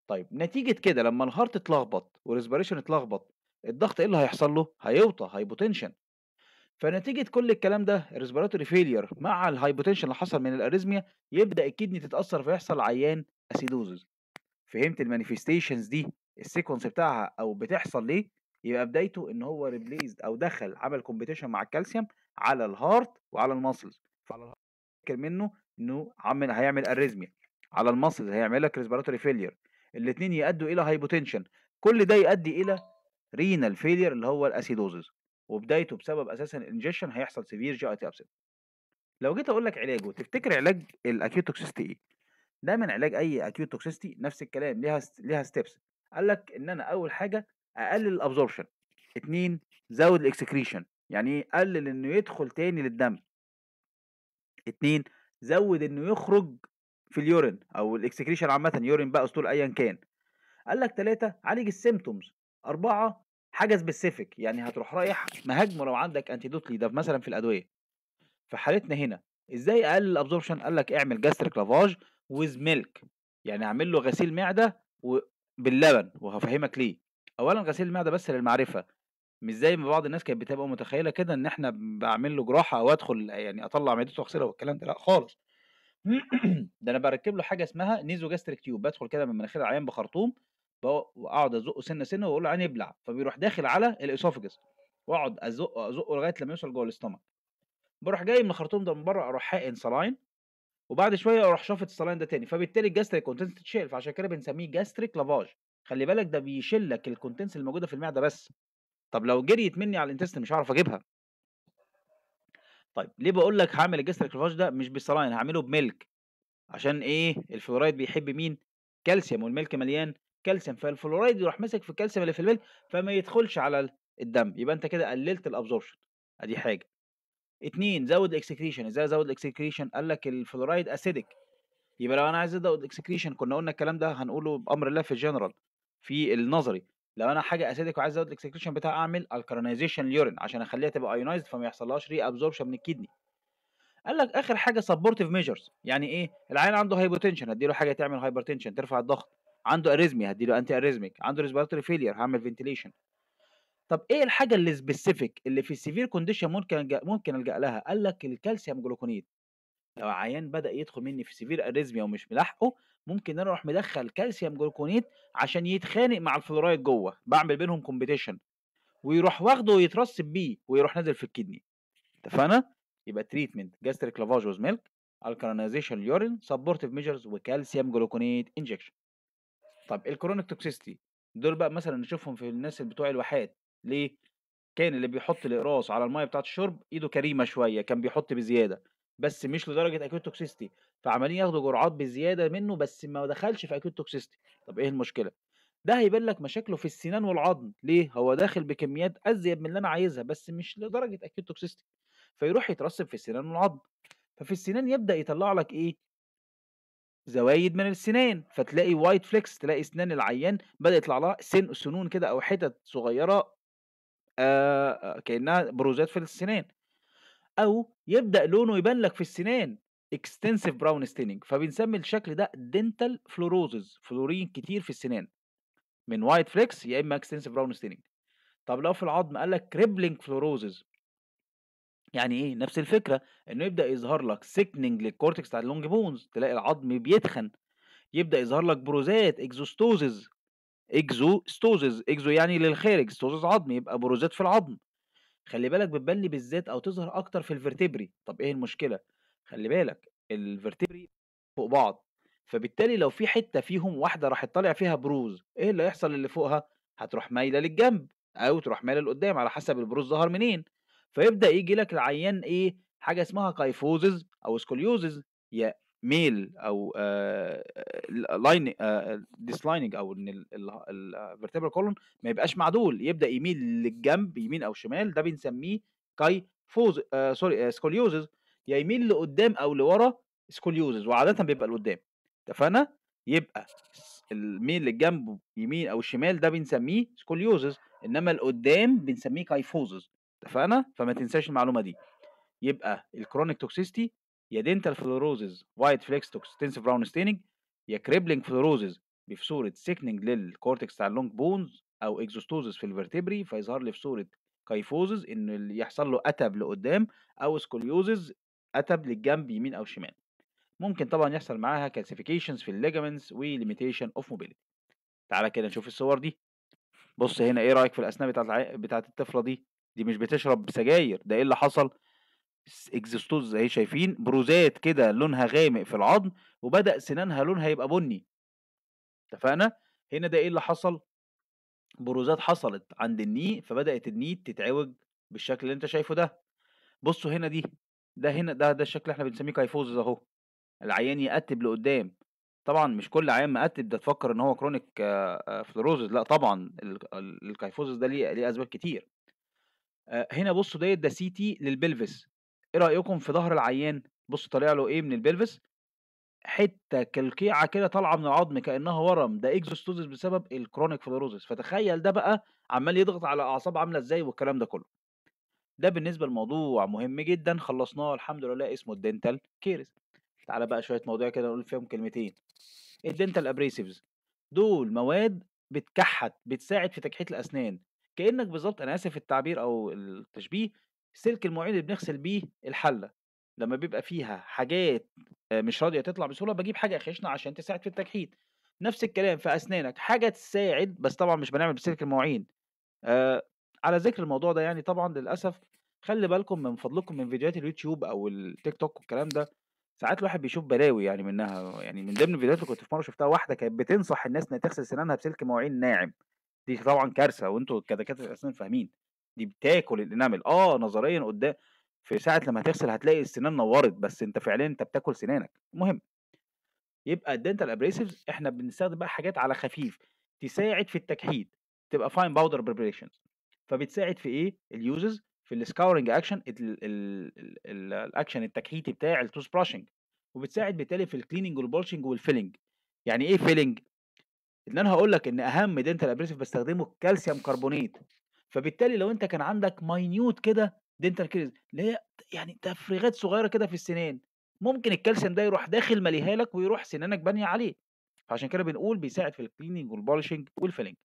طيب نتيجه كده لما الهارت اتلخبط والريسبيريشن اتلخبط الضغط ايه اللي هيحصل له؟ هيوطى هايبوتنشن فنتيجه كل الكلام ده الريسبيراتوري فيلير مع الهايبوتنشن اللي حصل من الاريزميا يبدا الكدني تتاثر فيحصل عيان اسيدوزز فهمت المانيفستيشنز دي السيكونس بتاعها او بتحصل ليه يبقى بدايته ان هو ريبليز او دخل عمل كومبيتيشن مع الكالسيوم على الهارت وعلى الماسلز فعلى الهارت منه انه عمل هيعمل اريزميا على الماسلز هيعمل لك ريسبيراتوري فيلير الاثنين يؤدوا الى هايبوتنشن كل ده يؤدي الى رينال فيلير اللي هو الاسيدوزز وبدايته بسبب اساسا الانجكشن هيحصل سيفير جي اي تي لو جيت اقول لك علاجه تفتكر علاج الاكيوتوكسيستي ايه ده من علاج اي اكيوت توكسيستي نفس الكلام ليها ست... ليها ستيبس قال لك ان انا اول حاجه اقلل الابزوربشن اتنين زود الاكسكريشن يعني ايه قلل انه يدخل تاني للدم اتنين زود انه يخرج في اليورين او الاكسكريشن عامه يورين بقى اسطول ايا كان قال لك ثلاثة عالج السيمتومز أربعة حاجة سبيسيفيك يعني هتروح رايح مهاجمه لو عندك انتيدوتلي ده مثلا في الأدوية في حالتنا هنا ازاي اقلل الابزوربشن قال لك اعمل جاستريك لافاج with milk يعني اعمل له غسيل معده باللبن وهفهمك ليه اولا غسيل المعده بس للمعرفه مش زي ما بعض الناس كانت بتبقى متخيله كده ان احنا بعمل له جراحه او ادخل يعني اطلع معدته واغسلها والكلام ده لا خالص ده انا بركب له حاجه اسمها نيزو جاستريك تيوب بدخل كده من مناخير العيان بخرطوم واقعد ازقه سنه سنه واقول له عين ابلع فبيروح داخل على الاسوفجس واقعد ازقه ازقه لغايه لما يوصل جوه الاستمك بروح جاي من الخرطوم ده من بره اروح حاقن سلاين وبعد شويه اروح شافط الصلاين ده تاني فبالتالي الجاستريك كونتنس تتشال فعشان كده بنسميه جاستريك لافاج خلي بالك ده بيشلك لك الكونتنس الموجوده في المعده بس طب لو جريت مني على الانتست مش هعرف اجيبها طيب ليه بقول لك هعمل الجاستريك لافاج ده مش بالصلاين هعمله بملك عشان ايه الفلورايد بيحب مين كالسيوم والملك مليان كالسيوم فالفلورايد يروح ماسك في الكالسيوم اللي في الملك فما يدخلش على الدم يبقى انت كده قللت الابزوربشن ادي حاجه اتنين زود الاكسكريشن ازاي ازود الاكسكريشن قال لك الفلورايد اسيدك يبقى لو انا عايز ازود الاكسكريشن كنا قلنا الكلام ده هنقوله بامر الله في الجنرال في النظري لو انا حاجه اسيدك وعايز ازود الاكسكريشن بتاعها اعمل الكالينايزيشن اليورين عشان اخليها تبقى ايونايزد فما يحصلهاش ري ابزوربشن من الكدني قال لك اخر حاجه سبورتيف ميجرز يعني ايه العيان عنده هايبوتنشن له حاجه تعمل هايبرتنشن ترفع الضغط عنده اريزميا له انتي اريزميك عنده ريسبيرتوري فيلير هعمل فنتيليشن طب ايه الحاجه اللي سبيسيفيك اللي في السيفير كونديشن ممكن ألجأ ممكن الجا لها قال لك الكالسيوم جلوكونيت لو عيان بدا يدخل مني في سيفير اريزميا ومش ملاحقه ممكن انا اروح مدخل كالسيوم جلوكونيت عشان يتخانق مع الفلورايد جوه بعمل بينهم كومبيتيشن ويروح واخده ويترسب بيه ويروح نازل في الكدني اتفقنا يبقى تريتمنت جاستريك لافاج وز ميلك الكرونيزيشن اليورين سبورتيف ميجرز وكالسيوم جلوكونيت انجكشن طب الكرونيك توكسيستي دول بقى مثلا نشوفهم في الناس بتوع الواحات ليه؟ كان اللي بيحط الإقراص على المَيّة بتاعت الشرب إيده كريمة شوية، كان بيحط بزيادة، بس مش لدرجة اكيوت توكسيستي فعمالين ياخدوا جرعات بزيادة منه بس ما دخلش في اكيوت توكسيستي طب إيه المشكلة؟ ده هيبان لك مشاكله في السنان والعظم ليه؟ هو داخل بكميات أزيد من اللي أنا عايزها بس مش لدرجة اكيوت توكسيستي فيروح يترسب في السنان والعظم ففي السنان يبدأ يطلّع لك إيه؟ زوايد من السنان، فتلاقي وايت فليكس تلاقي سنان العيان بدأ يطلع لها سن سنون كده أو حتت صغيرة آه، آه، كانها بروزات في السنان او يبدا لونه يبان لك في السنان اكستنسيف براون ستيننج فبنسمي الشكل ده دنتال فلوروزز فلورين كتير في السنان من وايت فليكس يا اما اكستنسيف براون ستيننج طب لو في العظم قال لك كريبلينج فلوروزز يعني ايه نفس الفكره انه يبدا يظهر لك سيكننج للكورتكس بتاع اللونج بونز تلاقي العظم بيتخن يبدا يظهر لك بروزات اكزوستوزز اكزو ستوزز اكزو يعني للخارج ستوزز عظم يبقى بروزات في العظم خلي بالك بتبلي بالذات او تظهر اكتر في الفرتبري طب ايه المشكله خلي بالك الفرتبري فوق بعض فبالتالي لو في حته فيهم واحده راح تطلع فيها بروز ايه اللي هيحصل اللي فوقها هتروح مايله للجنب او تروح مايله لقدام على حسب البروز ظهر منين فيبدا يجي لك العيان ايه حاجه اسمها كايفوزز او سكوليوزز يا ميل او آه، آه، لاين لايننج آه، او ان الفيرتيبرال كولون ما يبقاش معدول يبدا يميل للجنب يمين او شمال ده بنسميه كاي فوز سوري سكوليوزز يا يميل لقدام او لورا سكوليوزز وعاده بيبقى لقدام اتفقنا يبقى الميل للجنب يمين او شمال ده بنسميه سكوليوزز انما القدام بنسميه كايفوزز اتفقنا فما تنساش المعلومه دي يبقى الكرونيك توكسيستي يا دينتال فلوروزز وايت فليكس تنسف براون ستيننج يا كريبلينج فلوروزز في صوره سيكننج للكورتكس بتاع اللونج بونز او اكزوستوزز في الفرتبري فيظهر لي في صوره كايفوزز ان اللي يحصل له اتب لقدام او سكوليوزز اتب للجنب يمين او شمال ممكن طبعا يحصل معاها كالسيفيكيشنز في الليجامنتس وليميتيشن اوف موبيليتي تعالى كده نشوف الصور دي بص هنا ايه رايك في الاسنان بتاعت الع... بتاعت الطفله دي دي مش بتشرب سجاير ده ايه اللي حصل اكزستوز زي شايفين بروزات كده لونها غامق في العظم وبدا سنانها لونها يبقى بني اتفقنا هنا ده ايه اللي حصل بروزات حصلت عند الني فبدات الني تتعوج بالشكل اللي انت شايفه ده بصوا هنا دي ده هنا ده ده الشكل احنا بنسميه كايفوزز اهو العيان يقتب لقدام طبعا مش كل عيان مقتب ده تفكر ان هو كرونيك فلوروزز آه، آه، لا طبعا الكايفوزز ده ليه ليه اسباب كتير آه، هنا بصوا ديت ده سي تي للبلفس ايه رايكم في ظهر العيان بص طالع له ايه من البلفس حته كالقيعه كده طالعه من العظم كانها ورم ده اكزوستوزيس بسبب الكرونيك فلوروزيس فتخيل ده بقى عمال يضغط على اعصاب عامله ازاي والكلام ده كله ده بالنسبه لموضوع مهم جدا خلصناه الحمد لله اسمه الدنتال كيرز تعالى بقى شويه مواضيع كده نقول فيهم كلمتين الدنتال ابريسيفز دول مواد بتكحت بتساعد في تكحيت الاسنان كانك بالظبط انا اسف التعبير او التشبيه سلك المواعين اللي بنغسل بيه الحله لما بيبقى فيها حاجات مش راضيه تطلع بسهوله بجيب حاجه خشنه عشان تساعد في التكحيت نفس الكلام في اسنانك حاجه تساعد بس طبعا مش بنعمل بسلك المواعين آه على ذكر الموضوع ده يعني طبعا للاسف خلي بالكم من فضلكم من فيديوهات اليوتيوب او التيك توك والكلام ده ساعات الواحد بيشوف بلاوي يعني منها يعني من ضمن الفيديوهات اللي كنت في مره شفتها واحده كانت بتنصح الناس انها تغسل سنانها بسلك مواعين ناعم دي طبعا كارثه وانتوا كدكاتره الاسنان فاهمين دي بتاكل الانامل اه نظريا قدام في ساعه لما تغسل هتلاقي السنان نورت بس انت فعليا انت بتاكل سنانك المهم يبقى الدنتال ابريسيفز احنا بنستخدم بقى حاجات على خفيف تساعد في التكحيد تبقى فاين باودر بريبريشنز فبتساعد في ايه اليوزز في السكاورنج اكشن الاكشن التكحيدي بتاع التوس براشنج وبتساعد بالتالي في الكليننج والبولشنج والفيلنج يعني ايه فيلنج اللي انا هقول لك ان اهم دنتال ابريسيف بستخدمه الكالسيوم كربونيت فبالتالي لو انت كان عندك ماينيوت كده دنتال كيرز اللي هي يعني تفريغات صغيره كده في السنان ممكن الكالسيوم ده يروح داخل مليها لك ويروح سنانك بانيه عليه فعشان كده بنقول بيساعد في الكليننج والبولشنج والفيلنج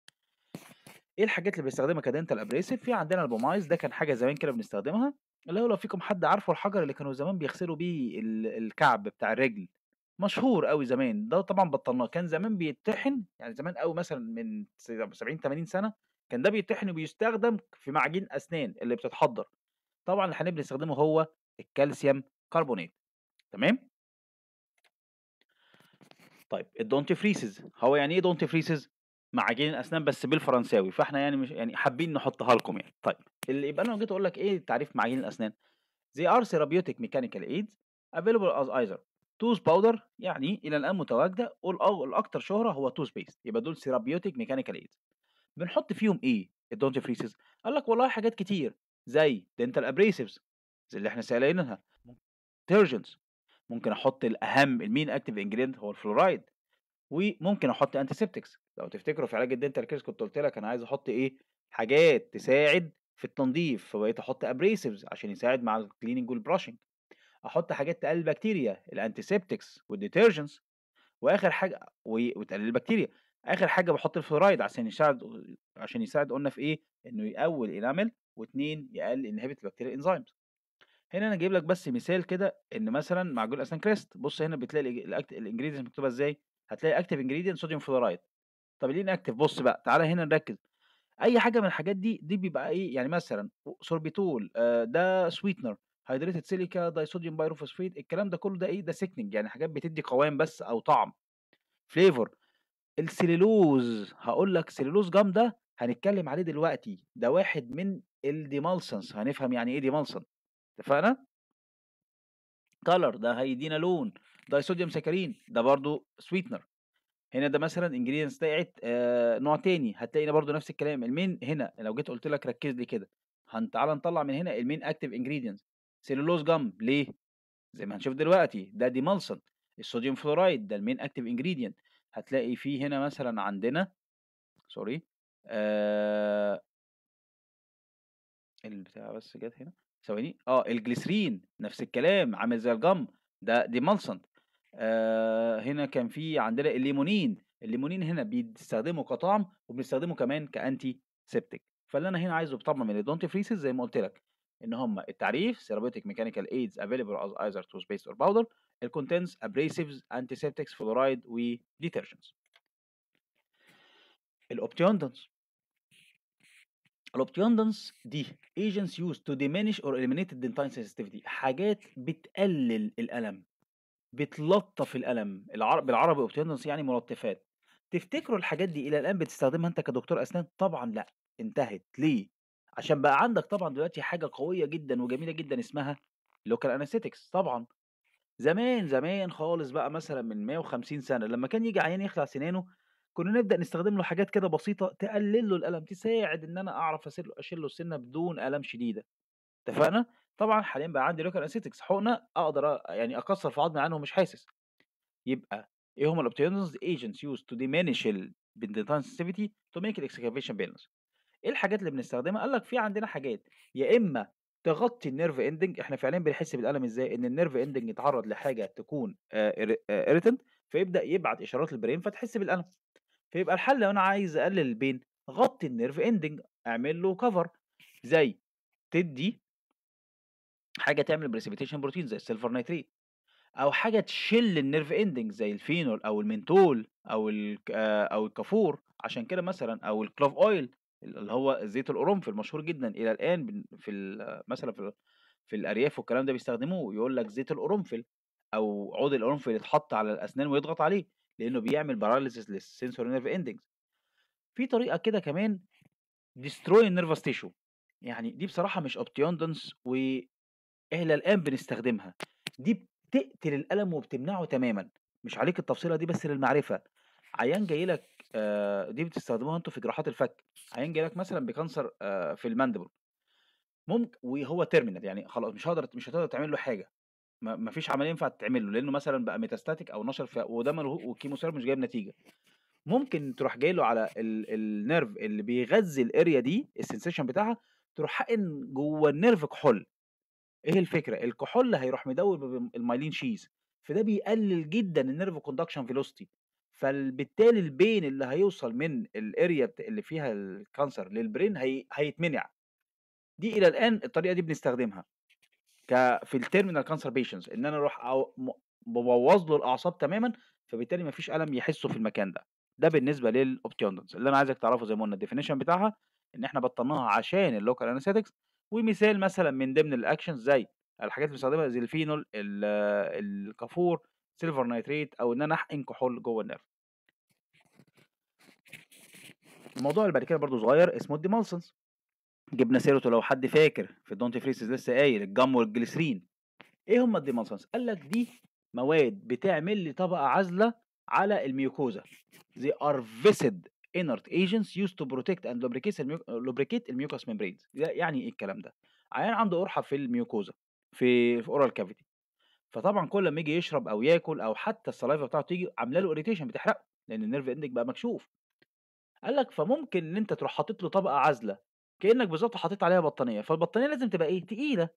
ايه الحاجات اللي بنستخدمها كدنتال ابريسيف في عندنا البومايز ده كان حاجه زمان كده بنستخدمها اللي هو لو فيكم حد عارفه الحجر اللي كانوا زمان بيغسلوا بيه الكعب بتاع الرجل مشهور قوي زمان ده طبعا بطلناه كان زمان بيتطحن يعني زمان قوي مثلا من 70 80 سنه كان ده بيتحن وبيستخدم في معجين أسنان اللي بتتحضر طبعا اللي نستخدمه هو الكالسيوم كربونات تمام طيب الدونت فريسز هو يعني ايه دونت فريسز معجين الاسنان بس بالفرنساوي فاحنا يعني مش يعني حابين نحطها لكم يعني طيب اللي يبقى انا جيت اقول لك ايه تعريف معجين الاسنان زي ار ثيرابيوتيك ميكانيكال ايدز افيلبل از ايزر توز باودر يعني الى الان متواجده والاكثر شهره هو توز بيست يبقى دول ثيرابيوتيك ميكانيكال ايدز بنحط فيهم ايه الدونت فريسز قال لك والله حاجات كتير زي دنتال ابريسيفز زي اللي احنا سالينها ديترجنتس ممكن احط الاهم المين اكتف انجريدينت هو الفلورايد وممكن احط انتيسيبتكس لو تفتكروا في علاج الدنتال كيرز كنت قلت لك انا عايز احط ايه حاجات تساعد في التنظيف فبقيت احط ابريسيفز عشان يساعد مع الكليننج والبراشنج احط حاجات تقلل البكتيريا الانتيسيبتكس والديترجنتس واخر حاجه وتقلل البكتيريا اخر حاجه بحط الفلورايد عشان يساعد عشان يساعد قلنا في ايه انه يقوي الانامل واثنين يقلل انهبيت البكتيريا انزيمز هنا انا جايب لك بس مثال كده ان مثلا معجون اسنان كريست بص هنا بتلاقي الانجريدينت مكتوبه ازاي هتلاقي اكتف انجريدينت صوديوم فلورايد طب ليه اكتف بص بقى تعالى هنا نركز اي حاجه من الحاجات دي دي بيبقى ايه يعني مثلا سوربيتول آه، ده سويتنر هيدريتد سيليكا داي صوديوم بايروفوسفيت الكلام ده كله ده ايه ده سيكننج يعني حاجات بتدي قوام بس او طعم فليفر السليلوز هقول لك سليلوز جامده ده هنتكلم عليه دلوقتي ده واحد من الديمالسنس هنفهم يعني ايه ديمالسن اتفقنا كلر ده هيدينا لون صوديوم سكرين ده برضو سويتنر هنا ده مثلا انجريدينتس بتاعت آه نوع تاني هتلاقينا برضو نفس الكلام المين هنا لو جيت قلت لك ركز لي كده تعالى نطلع من هنا المين اكتف انجريدينتس سيلولوز جام ليه زي ما هنشوف دلوقتي ده ديمالسن الصوديوم فلورايد ده المين اكتف انجريدينت هتلاقي في هنا مثلا عندنا سوري آه البتاع بس جت هنا ثواني اه الجليسرين نفس الكلام عامل زي الجم ده دي مالسنت آه هنا كان في عندنا الليمونين الليمونين هنا بنستخدمه كطعم وبنستخدمه كمان كانتي سيبتيك فاللي انا هنا عايزه بطبع من الدونت فريسز زي ما قلت لك ان هم التعريف سيرابيوتيك ميكانيكال ايدز افيلبل از ايزر توز بيست اور باودر It contains abrasives antiseptics fluoride و detergents الأوبتيوندنس الأوبتيوندنس دي agents used to diminish or eliminate dentine sensitivity حاجات بتقلل الألم بتلطف الألم العرب بالعربي أوبتيوندنس يعني ملطفات تفتكروا الحاجات دي إلى الآن بتستخدمها أنت كدكتور أسنان طبعا لا انتهت ليه عشان بقى عندك طبعا دلوقتي حاجة قوية جدا وجميلة جدا اسمها لوكال انستيكس طبعا زمان، زمان خالص بقى مثلًا من 150 سنة، لمّا كان يجي عيان يخلع سنانه، كنا نبدأ نستخدم له حاجات كده بسيطة تقلل له الألم، تساعد إن أنا أعرف أشيل له السنة بدون آلام شديدة، اتفقنا؟ طبعًا حاليًا بقى عندي لوكال اسيتكس حقنة أقدر يعني أكسّر في عضمي عنه ومش حاسس. يبقى إيه هم الاوبتيونز ايجنتس يوز تو ديمينيش البنتانسيفيتي تو ميك الاكسكافيشن excavation إيه الحاجات اللي بنستخدمها؟ قال لك في عندنا حاجات يا إما تغطي النيرف اندنج احنا فعليا بنحس بالالم ازاي ان النيرف اندنج يتعرض لحاجه تكون ايريتنت آه، آه، فيبدا يبعت اشارات للبرين فتحس بالالم فيبقى الحل لو انا عايز اقلل البين غطي النيرف اندنج اعمل له كفر زي تدي حاجه تعمل بريسبيتيشن بروتين زي السيلفر نايتريت او حاجه تشل النيرف اندنج زي الفينول او المنتول او آه، او الكافور عشان كده مثلا او الكلوف اويل اللي هو زيت القرنفل مشهور جدا الى الان في مثلا في في الارياف والكلام ده بيستخدموه يقول لك زيت القرنفل او عود القرنفل يتحط على الاسنان ويضغط عليه لانه بيعمل باراليسيس للسنسوري نيرف اندنجز في طريقه كده كمان ديستروي النيرف تيشو يعني دي بصراحه مش اوبتيوندنس و الى الان بنستخدمها دي بتقتل الالم وبتمنعه تماما مش عليك التفصيله دي بس للمعرفه عيان جاي لك آه، دي بتستخدموها انتوا في جراحات الفك هينجي لك مثلا بكانسر آه، في المندبل ممكن وهو تيرمينال يعني خلاص مش هقدر مش هتقدر تعمل له حاجه ما فيش عمليه ينفع تعمل له لانه مثلا بقى ميتاستاتيك او نشر في وده والكيموثيرابي مش جايب نتيجه ممكن تروح جاي له على النيرف اللي بيغذي الاريا دي السنسيشن بتاعها تروح حقن جوه النيرف كحول ايه الفكره الكحول هيروح مدوب المايلين شيز فده بيقلل جدا النيرف كوندكشن فيلوسيتي فبالتالي البين اللي هيوصل من الاريا اللي فيها الكانسر للبرين هي... هيتمنع دي الى الان الطريقه دي بنستخدمها ك في التيرمينال كانسر بيشنز ان انا اروح أو... ببوظ له الاعصاب تماما فبالتالي مفيش الم يحسه في المكان ده ده بالنسبه للاوبتيوندنس اللي انا عايزك تعرفه زي ما قلنا الديفينيشن بتاعها ان احنا بطلناها عشان اللوكال انستاتكس ومثال مثلا من ضمن الاكشنز زي الحاجات اللي بنستخدمها زي الفينول الكافور سيلفر نايتريت او ان انا احقن كحول جوه النيرف الموضوع اللي بعد كده برضو صغير اسمه الديمالسنس جبنا سيرته لو حد فاكر في دونت فريسز لسه قايل الجم والجليسرين ايه هم الديمالسنس قال لك دي مواد بتعمل لي طبقه عازله على الميوكوزا زي ار فيسد انرت ايجنتس يوز تو بروتكت اند لوبريكيت الميوكوس ميمبرينز يعني ايه الكلام ده عيان عنده قرحه في الميوكوزا في في اورال كافيتي فطبعا كل لما يجي يشرب او ياكل او حتى السلايفا بتاعته تيجي عامله له اريتيشن بتحرقه لان النيرف اندك بقى مكشوف قال لك فممكن ان انت تروح حاطط له طبقه عازله كانك بالظبط حاطط عليها بطانيه فالبطانيه لازم تبقى ايه تقيله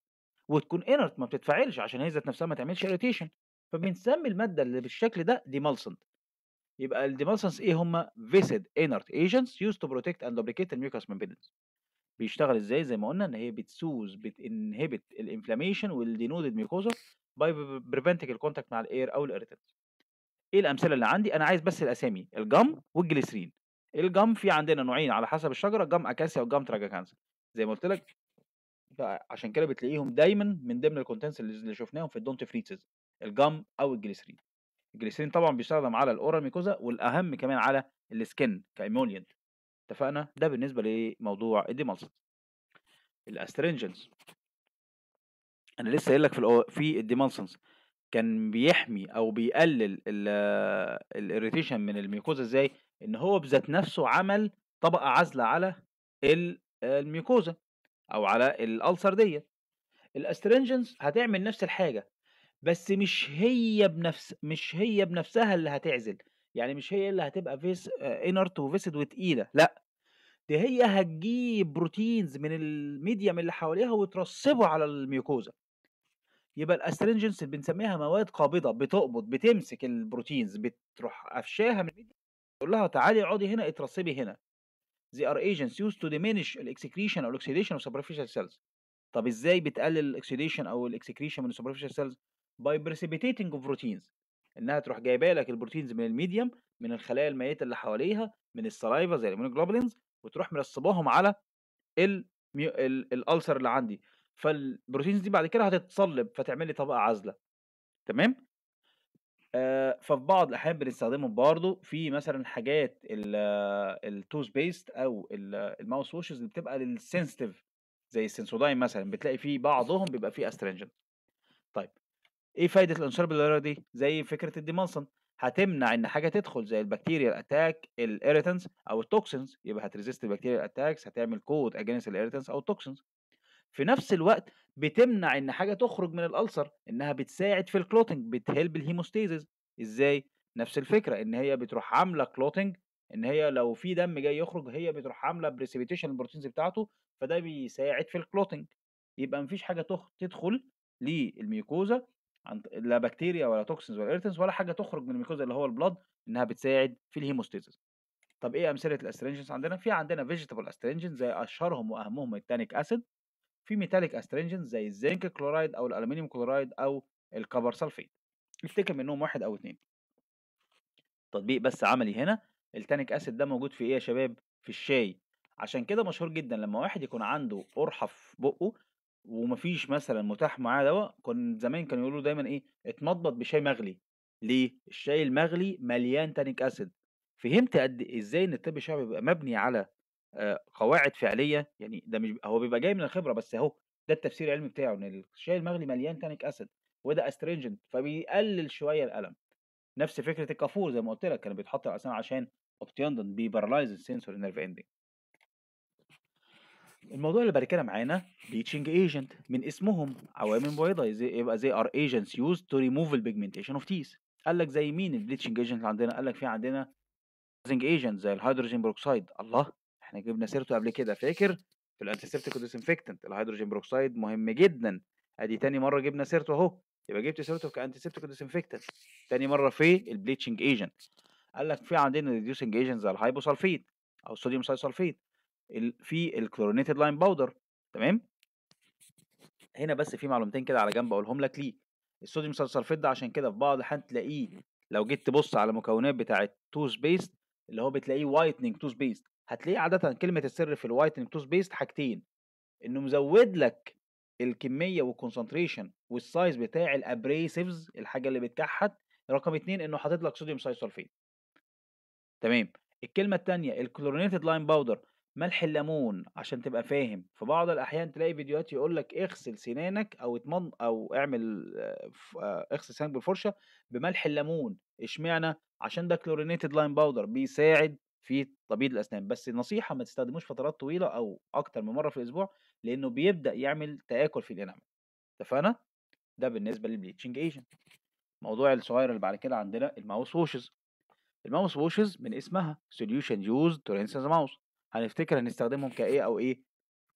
وتكون انرت ما بتتفاعلش عشان هي ذات نفسها ما تعملش اريتيشن فبنسمي الماده اللي بالشكل ده ديمالسنت يبقى الديمالسنس ايه هم فيسد انرت ايجنتس يوز تو بروتكت اند دوبليكيت الميوكاس ممبيدنس بيشتغل ازاي زي ما قلنا ان هي بتسوز بتنهبت الانفلاميشن والدينودد ميوكوزا باي بريفنتنج الكونتاكت مع الاير او الايرتنس ايه الامثله اللي عندي انا عايز بس الاسامي الجم والجليسرين الجم في عندنا نوعين على حسب الشجره جم اكاسيا وجم تراجاكانس زي ما قلت لك عشان كده بتلاقيهم دايما من ضمن الكونتنس اللي شفناهم في الدونت فريتسز الجم او الجليسرين الجليسرين طبعا بيستخدم على الاورال ميكوزا والاهم كمان على السكن كايمولينت اتفقنا ده بالنسبه لموضوع الديمالس الاسترينجنس انا لسه قايل لك في في الديمانسنس كان بيحمي او بيقلل الاريتيشن من الميكوزا ازاي ان هو بذات نفسه عمل طبقه عازله على الميكوزا او على الالسر ديت الاسترنجنس هتعمل نفس الحاجه بس مش هي بنفس مش هي بنفسها اللي هتعزل يعني مش هي اللي هتبقى فيس انرت وفيسد وتقيله لا دي هي هتجيب بروتينز من الميديم اللي حواليها وترصبه على الميوكوزا يبقى الاسترنجنس اللي بنسميها مواد قابضه بتقبض بتمسك البروتينز بتروح قفشاها من تقول لها تعالي اقعدي هنا اترسبي هنا they are agents used to diminish الاكسكريشن او الاكسيديشن of superficial cells طب ازاي بتقلل الاكسيديشن او الاكسكريشن من السوبرفيشال سيلز باي precipitating اوف بروتينز انها تروح جايبه لك البروتينز من الميديم من الخلايا الميته اللي حواليها من السلايفا زي الامينوجلوبولينز وتروح مرصباهم على الالسر اللي عندي فالبروتينز دي بعد كده هتتصلب فتعمل لي طبقه عازله تمام آه ففي بعض الاحيان بنستخدمهم برضو في مثلا حاجات التوث بيست او الماوس ووشز اللي بتبقى للسنسيتيف زي السنسوداين مثلا بتلاقي في بعضهم بيبقى فيه استرنجنت طيب ايه فايده الانسولبيلارا دي زي فكره الديمانسن هتمنع ان حاجه تدخل زي البكتيريا اتاك الايريتنس او التوكسنز يبقى هتريزيست البكتيريا اتاكس هتعمل كود اجينست الايريتنس او التوكسنز في نفس الوقت بتمنع ان حاجه تخرج من الالسر انها بتساعد في الكلوتنج بتهلب الهيموستيزيس ازاي نفس الفكره ان هي بتروح عامله كلوتنج ان هي لو في دم جاي يخرج هي بتروح عامله بريسبيتيشن البروتينز بتاعته فده بيساعد في الكلوتنج يبقى مفيش حاجه تدخل للميوكوزا لا بكتيريا ولا توكسينز ولا ايرتنز ولا حاجه تخرج من الميوكوزا اللي هو البلاد انها بتساعد في الهيموستيزز طب ايه امثله الاسترينجنس عندنا في عندنا فيجيتابل استرينجنس زي اشهرهم واهمهم التانيك اسيد في ميتاليك استرنجنت زي الزنك كلورايد او الالومنيوم كلورايد او الكبر سلفيت افتكر منهم واحد او اتنين تطبيق بس عملي هنا التانيك اسيد ده موجود في ايه يا شباب في الشاي عشان كده مشهور جدا لما واحد يكون عنده قرحه في بقه ومفيش مثلا متاح معاه دواء كان زمان كانوا يقولوا دايما ايه اتمضمض بشاي مغلي ليه الشاي المغلي مليان تانيك اسيد فهمت قد إيه ازاي ان الطب الشعبي بيبقى مبني على آه، قواعد فعليه يعني ده مش هو بيبقى جاي من الخبره بس اهو ده التفسير العلمي بتاعه ان الشاي المغلي مليان تانيك اسيد وده استرينجنت فبيقلل شويه الالم نفس فكره الكافور زي ما قلت لك كان بيتحط على الاسنان عشان اوبتياندن بيبرالايز السنسور نيرف اندنج الموضوع اللي بعد كده معانا بليتشنج ايجنت من اسمهم عوامل بيضاء زي يبقى زي ار ايجنتس يوز تو ريموف البيجمنتيشن اوف تيس قال لك زي مين البليتشنج ايجنت اللي عندنا قال لك في عندنا ايجنت زي الهيدروجين بروكسيد الله احنا جبنا سيرته قبل كده فاكر في الانتيسيبتيك ديسنفكتنت الهيدروجين بروكسايد مهم جدا ادي تاني مره جبنا سيرته اهو يبقى جبت سيرته كانتيسيبتيك ديسنفكتنت تاني مره في البليتشنج ايجنت قال لك في عندنا ريديوسنج ايجنت زي الهايبوسلفيت او الصوديوم سايسلفيت في الكلورينيتد لايم باودر تمام هنا بس في معلومتين كده على جنب اقولهم لك ليه الصوديوم سايسلفيت ده عشان كده في بعض الاحيان تلاقيه لو جيت تبص على مكونات بتاعه توث بيست اللي هو بتلاقيه وايتنينج توث بيست هتلاقي عاده كلمه السر في الوايتنج توث بيست حاجتين انه مزود لك الكميه والكونسنتريشن والسايز بتاع الابريسيفز الحاجه اللي بتكحت رقم اتنين انه حاطط لك صوديوم سايسولفيت تمام الكلمه الثانيه الكلورينيتد لايم باودر ملح الليمون عشان تبقى فاهم في بعض الاحيان تلاقي فيديوهات يقول لك اغسل سنانك او اتمن او اعمل آه، آه، اغسل سنانك بالفرشه بملح الليمون اشمعنى عشان ده كلورينيتد لايم باودر بيساعد في طبيب الاسنان بس نصيحه ما تستخدموش فترات طويله او اكتر من مره في الاسبوع لانه بيبدا يعمل تاكل في الانامل اتفقنا ده بالنسبه للبليتشنج ايجنت الموضوع الصغير اللي بعد كده عندنا الماوس ووشز الماوس ووشز من اسمها سوليوشن يوز تو رينس ذا ماوس هنفتكر هنستخدمهم كايه او ايه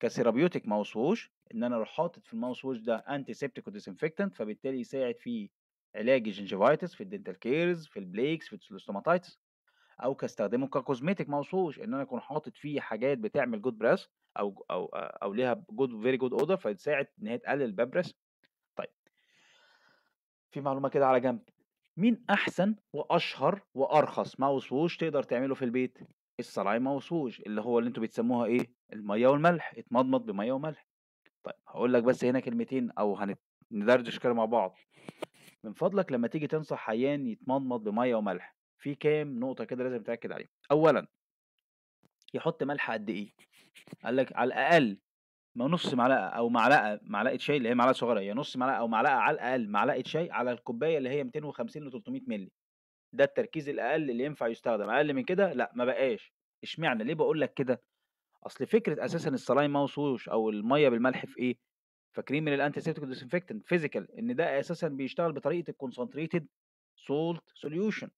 كسيرابيوتيك ماوس ووش ان انا اروح حاطط في الماوس ووش ده انتي سيبتيك وديسانفكتنت فبالتالي يساعد في علاج الجنجيفايتس في الدنتال كيرز في البليكس في السلوستوماتايتس او كاستخدمه ككوزمتيك موصوش ان انا اكون حاطط فيه حاجات بتعمل جود بريس او او او ليها جود فيري جود اودر فتساعد ان هي تقلل البابرس طيب في معلومه كده على جنب مين احسن واشهر وارخص ما وصلوش تقدر تعمله في البيت الصلاي ما وصلوش اللي هو اللي انتوا بتسموها ايه الميه والملح اتمضمض بميه وملح طيب هقول لك بس هنا كلمتين او هندردش كده مع بعض من فضلك لما تيجي تنصح عيان يتمضمض بميه وملح في كام نقطه كده لازم نتاكد عليهم اولا يحط ملح قد ايه قال لك على الاقل ما نص معلقه او معلقه معلقه شاي اللي هي معلقه صغيره هي نص معلقه او معلقه على الاقل معلقه شاي على الكوبايه اللي هي 250 ل 300 مللي ده التركيز الاقل اللي ينفع يستخدم اقل من كده لا ما بقاش اشمعنى ليه بقول لك كده اصل فكره اساسا السلايم ما وصلوش او الميه بالملح في ايه فاكرين من الانتي ديسنفكتنت فيزيكال ان ده اساسا بيشتغل بطريقه الكونسنتريتد سولت سوليوشن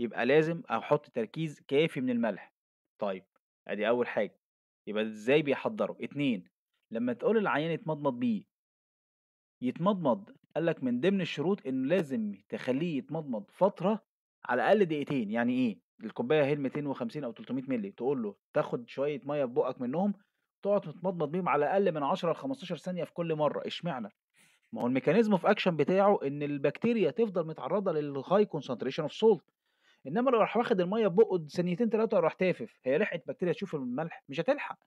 يبقى لازم احط تركيز كافي من الملح طيب ادي اول حاجه يبقى ازاي بيحضره اتنين لما تقول العيان يتمضمض بيه يتمضمض قالك من ضمن الشروط انه لازم تخليه يتمضمض فتره على الاقل دقيقتين يعني ايه الكوبايه اهي 250 او 300 مللي تقول له تاخد شويه ميه في بقك منهم تقعد تتمضمض بيهم على الاقل من 10 ل 15 ثانيه في كل مره اشمعنى ما هو الميكانيزم اوف اكشن بتاعه ان البكتيريا تفضل متعرضه للهاي كونسنتريشن اوف سولت انما لو راح واخد الميه ببقه ثانيتين ثلاثه وراح تافف هي لحقت بكتيريا تشوف الملح مش هتلحق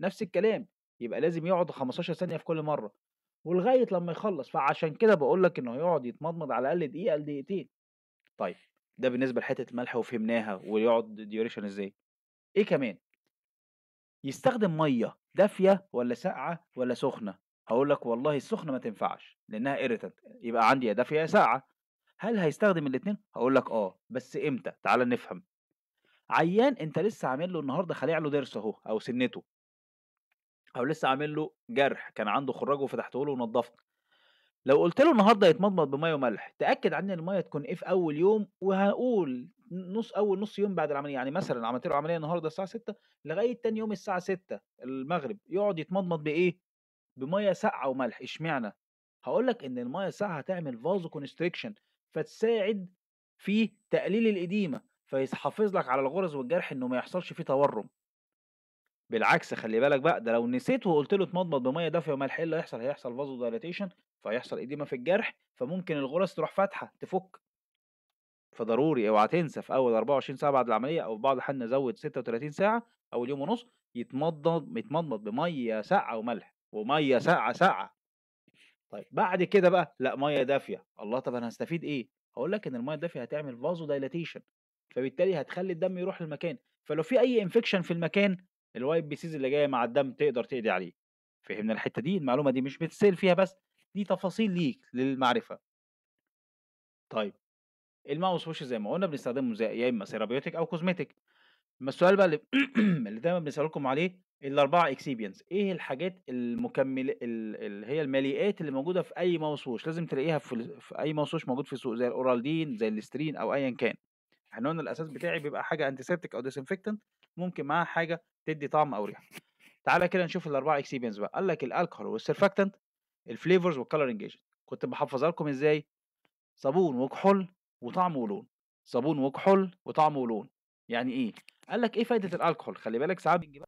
نفس الكلام يبقى لازم يقعد 15 ثانيه في كل مره ولغايه لما يخلص فعشان كده بقول لك انه يقعد يتمضمض على الاقل دقيقه لدقيقتين طيب ده بالنسبه لحته الملح وفهمناها ويقعد ديوريشن ازاي ايه كمان يستخدم ميه دافيه ولا ساقعه ولا سخنه هقول لك والله السخنه ما تنفعش لانها ايريتنت يبقى عندي يا دافيه يا ساقعه هل هيستخدم الاثنين هقول لك اه بس امتى تعال نفهم عيان انت لسه عامل له النهارده خليع له ضرس اهو او سنته او لسه عامل له جرح كان عنده خراج وفتحته له ونضفته. لو قلت له النهارده يتمضمض بميه وملح تاكد ان الميه تكون ايه في اول يوم وهقول نص اول نص يوم بعد العمليه يعني مثلا عملت له عمليه النهارده الساعه 6 لغايه تاني يوم الساعه 6 المغرب يقعد يتمضمض بايه بميه ساقعه وملح اشمعنى هقول لك ان الميه الساقعه هتعمل فازو كونستريكشن فتساعد في تقليل الإديمة فيحافظ لك على الغرز والجرح انه ما يحصلش فيه تورم بالعكس خلي بالك بقى ده لو نسيت وقلت له اتمضمض بميه دافيه وملح ايه اللي هيحصل هيحصل فازو دايليتيشن فيحصل اديمه في الجرح فممكن الغرز تروح فاتحه تفك فضروري اوعى تنسى في اول 24 ساعه بعد العمليه او بعض الحال نزود 36 ساعه اول يوم ونص يتمضمض يتمضمض بميه ساقعه وملح وميه ساقعه ساقعه طيب بعد كده بقى لا ميه أيوه. دافيه الله طب انا هستفيد ايه هقول لك ان الميه الدافيه هتعمل فازو دايلاتيشن فبالتالي هتخلي الدم يروح المكان فلو في اي انفكشن في المكان الوايت بيسيز اللي جايه مع الدم تقدر تقضي عليه فهمنا الحته دي المعلومه دي مش بتسال فيها بس دي تفاصيل ليك للمعرفه طيب الماوس وش زي ما قلنا بنستخدمه زي يا اما سيرابيوتيك او كوزميتيك اما السؤال بقى اللي, اللي دايما بنسالكم عليه الاربعه اكسبيرينس ايه الحاجات المكمل اللي هي المليئات اللي موجوده في اي موصوش لازم تلاقيها في, في اي موصوش موجود في السوق زي الاورالدين زي الاسترين او ايا كان احنا قلنا الاساس بتاعي بيبقى حاجه انتيسيبتيك او ديسنفكتنت ممكن معاها حاجه تدي طعم او ريحه تعالى كده نشوف الاربعه اكسبيرينس بقى قال لك الالكهول والسرفكتنت الفليفرز والكالرنج ايجنت كنت بحفظها لكم ازاي صابون وكحول وطعم ولون صابون وكحول وطعم ولون يعني ايه قال لك ايه فايده الالكحول خلي بالك ساعات بنجيب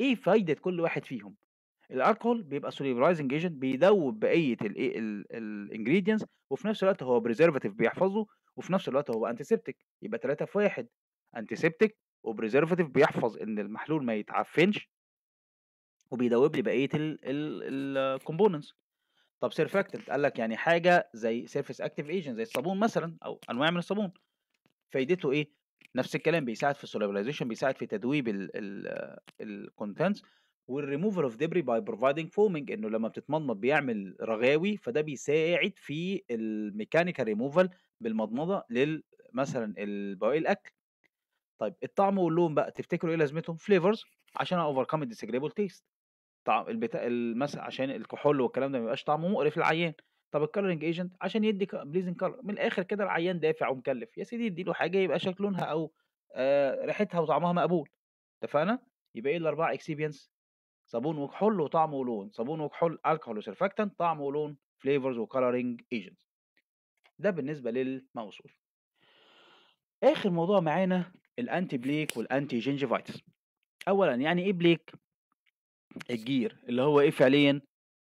ايه فايده كل واحد فيهم الالكول بيبقى سوليبرايزنج ايجنت بيدوب بقيه الانجريدينتس وفي نفس الوقت هو بريزرفاتيف بيحفظه وفي نفس الوقت هو انتيسبتيك يبقى 3 في 1 انتيسبتيك وبريزرفاتيف بيحفظ ان المحلول ما يتعفنش وبيدوب لي بقيه الكومبوننتس طب سيرفاكتنت قال لك يعني حاجه زي سيرفيس اكتيف ايجنت زي الصابون مثلا او انواع من الصابون فايدته ايه نفس الكلام بيساعد في السولابيلايزيشن بيساعد في تذويب الكونتنتس والريموفر اوف ديبري باي بروفايدنج فومينج انه لما بتتمضمض بيعمل رغاوي فده بيساعد في الميكانيكال ريموفال بالمضمضه لل مثلا البواقي الاكل طيب الطعم واللون بقى تفتكروا ايه لازمتهم فليفرز عشان اوفركم الديسجريبل تيست طعم البتا... مثلا عشان الكحول والكلام ده ما يبقاش طعمه مقرف للعيان طب الكالرنج ايجنت عشان يدي بليزنج كالر من الاخر كده العيان دافع ومكلف يا سيدي له حاجه يبقى شكل لونها او آه، ريحتها وطعمها مقبول اتفقنا يبقى ايه الاربعه اكسبيرينس صابون وكحول وطعم ولون صابون وكحول الكحول وسرفاكتن طعم ولون فليفرز وكالرنج ايجنت ده بالنسبه للموصول اخر موضوع معانا الانتي بليك والانتي جينجيفايتس اولا يعني ايه بليك الجير اللي هو ايه فعليا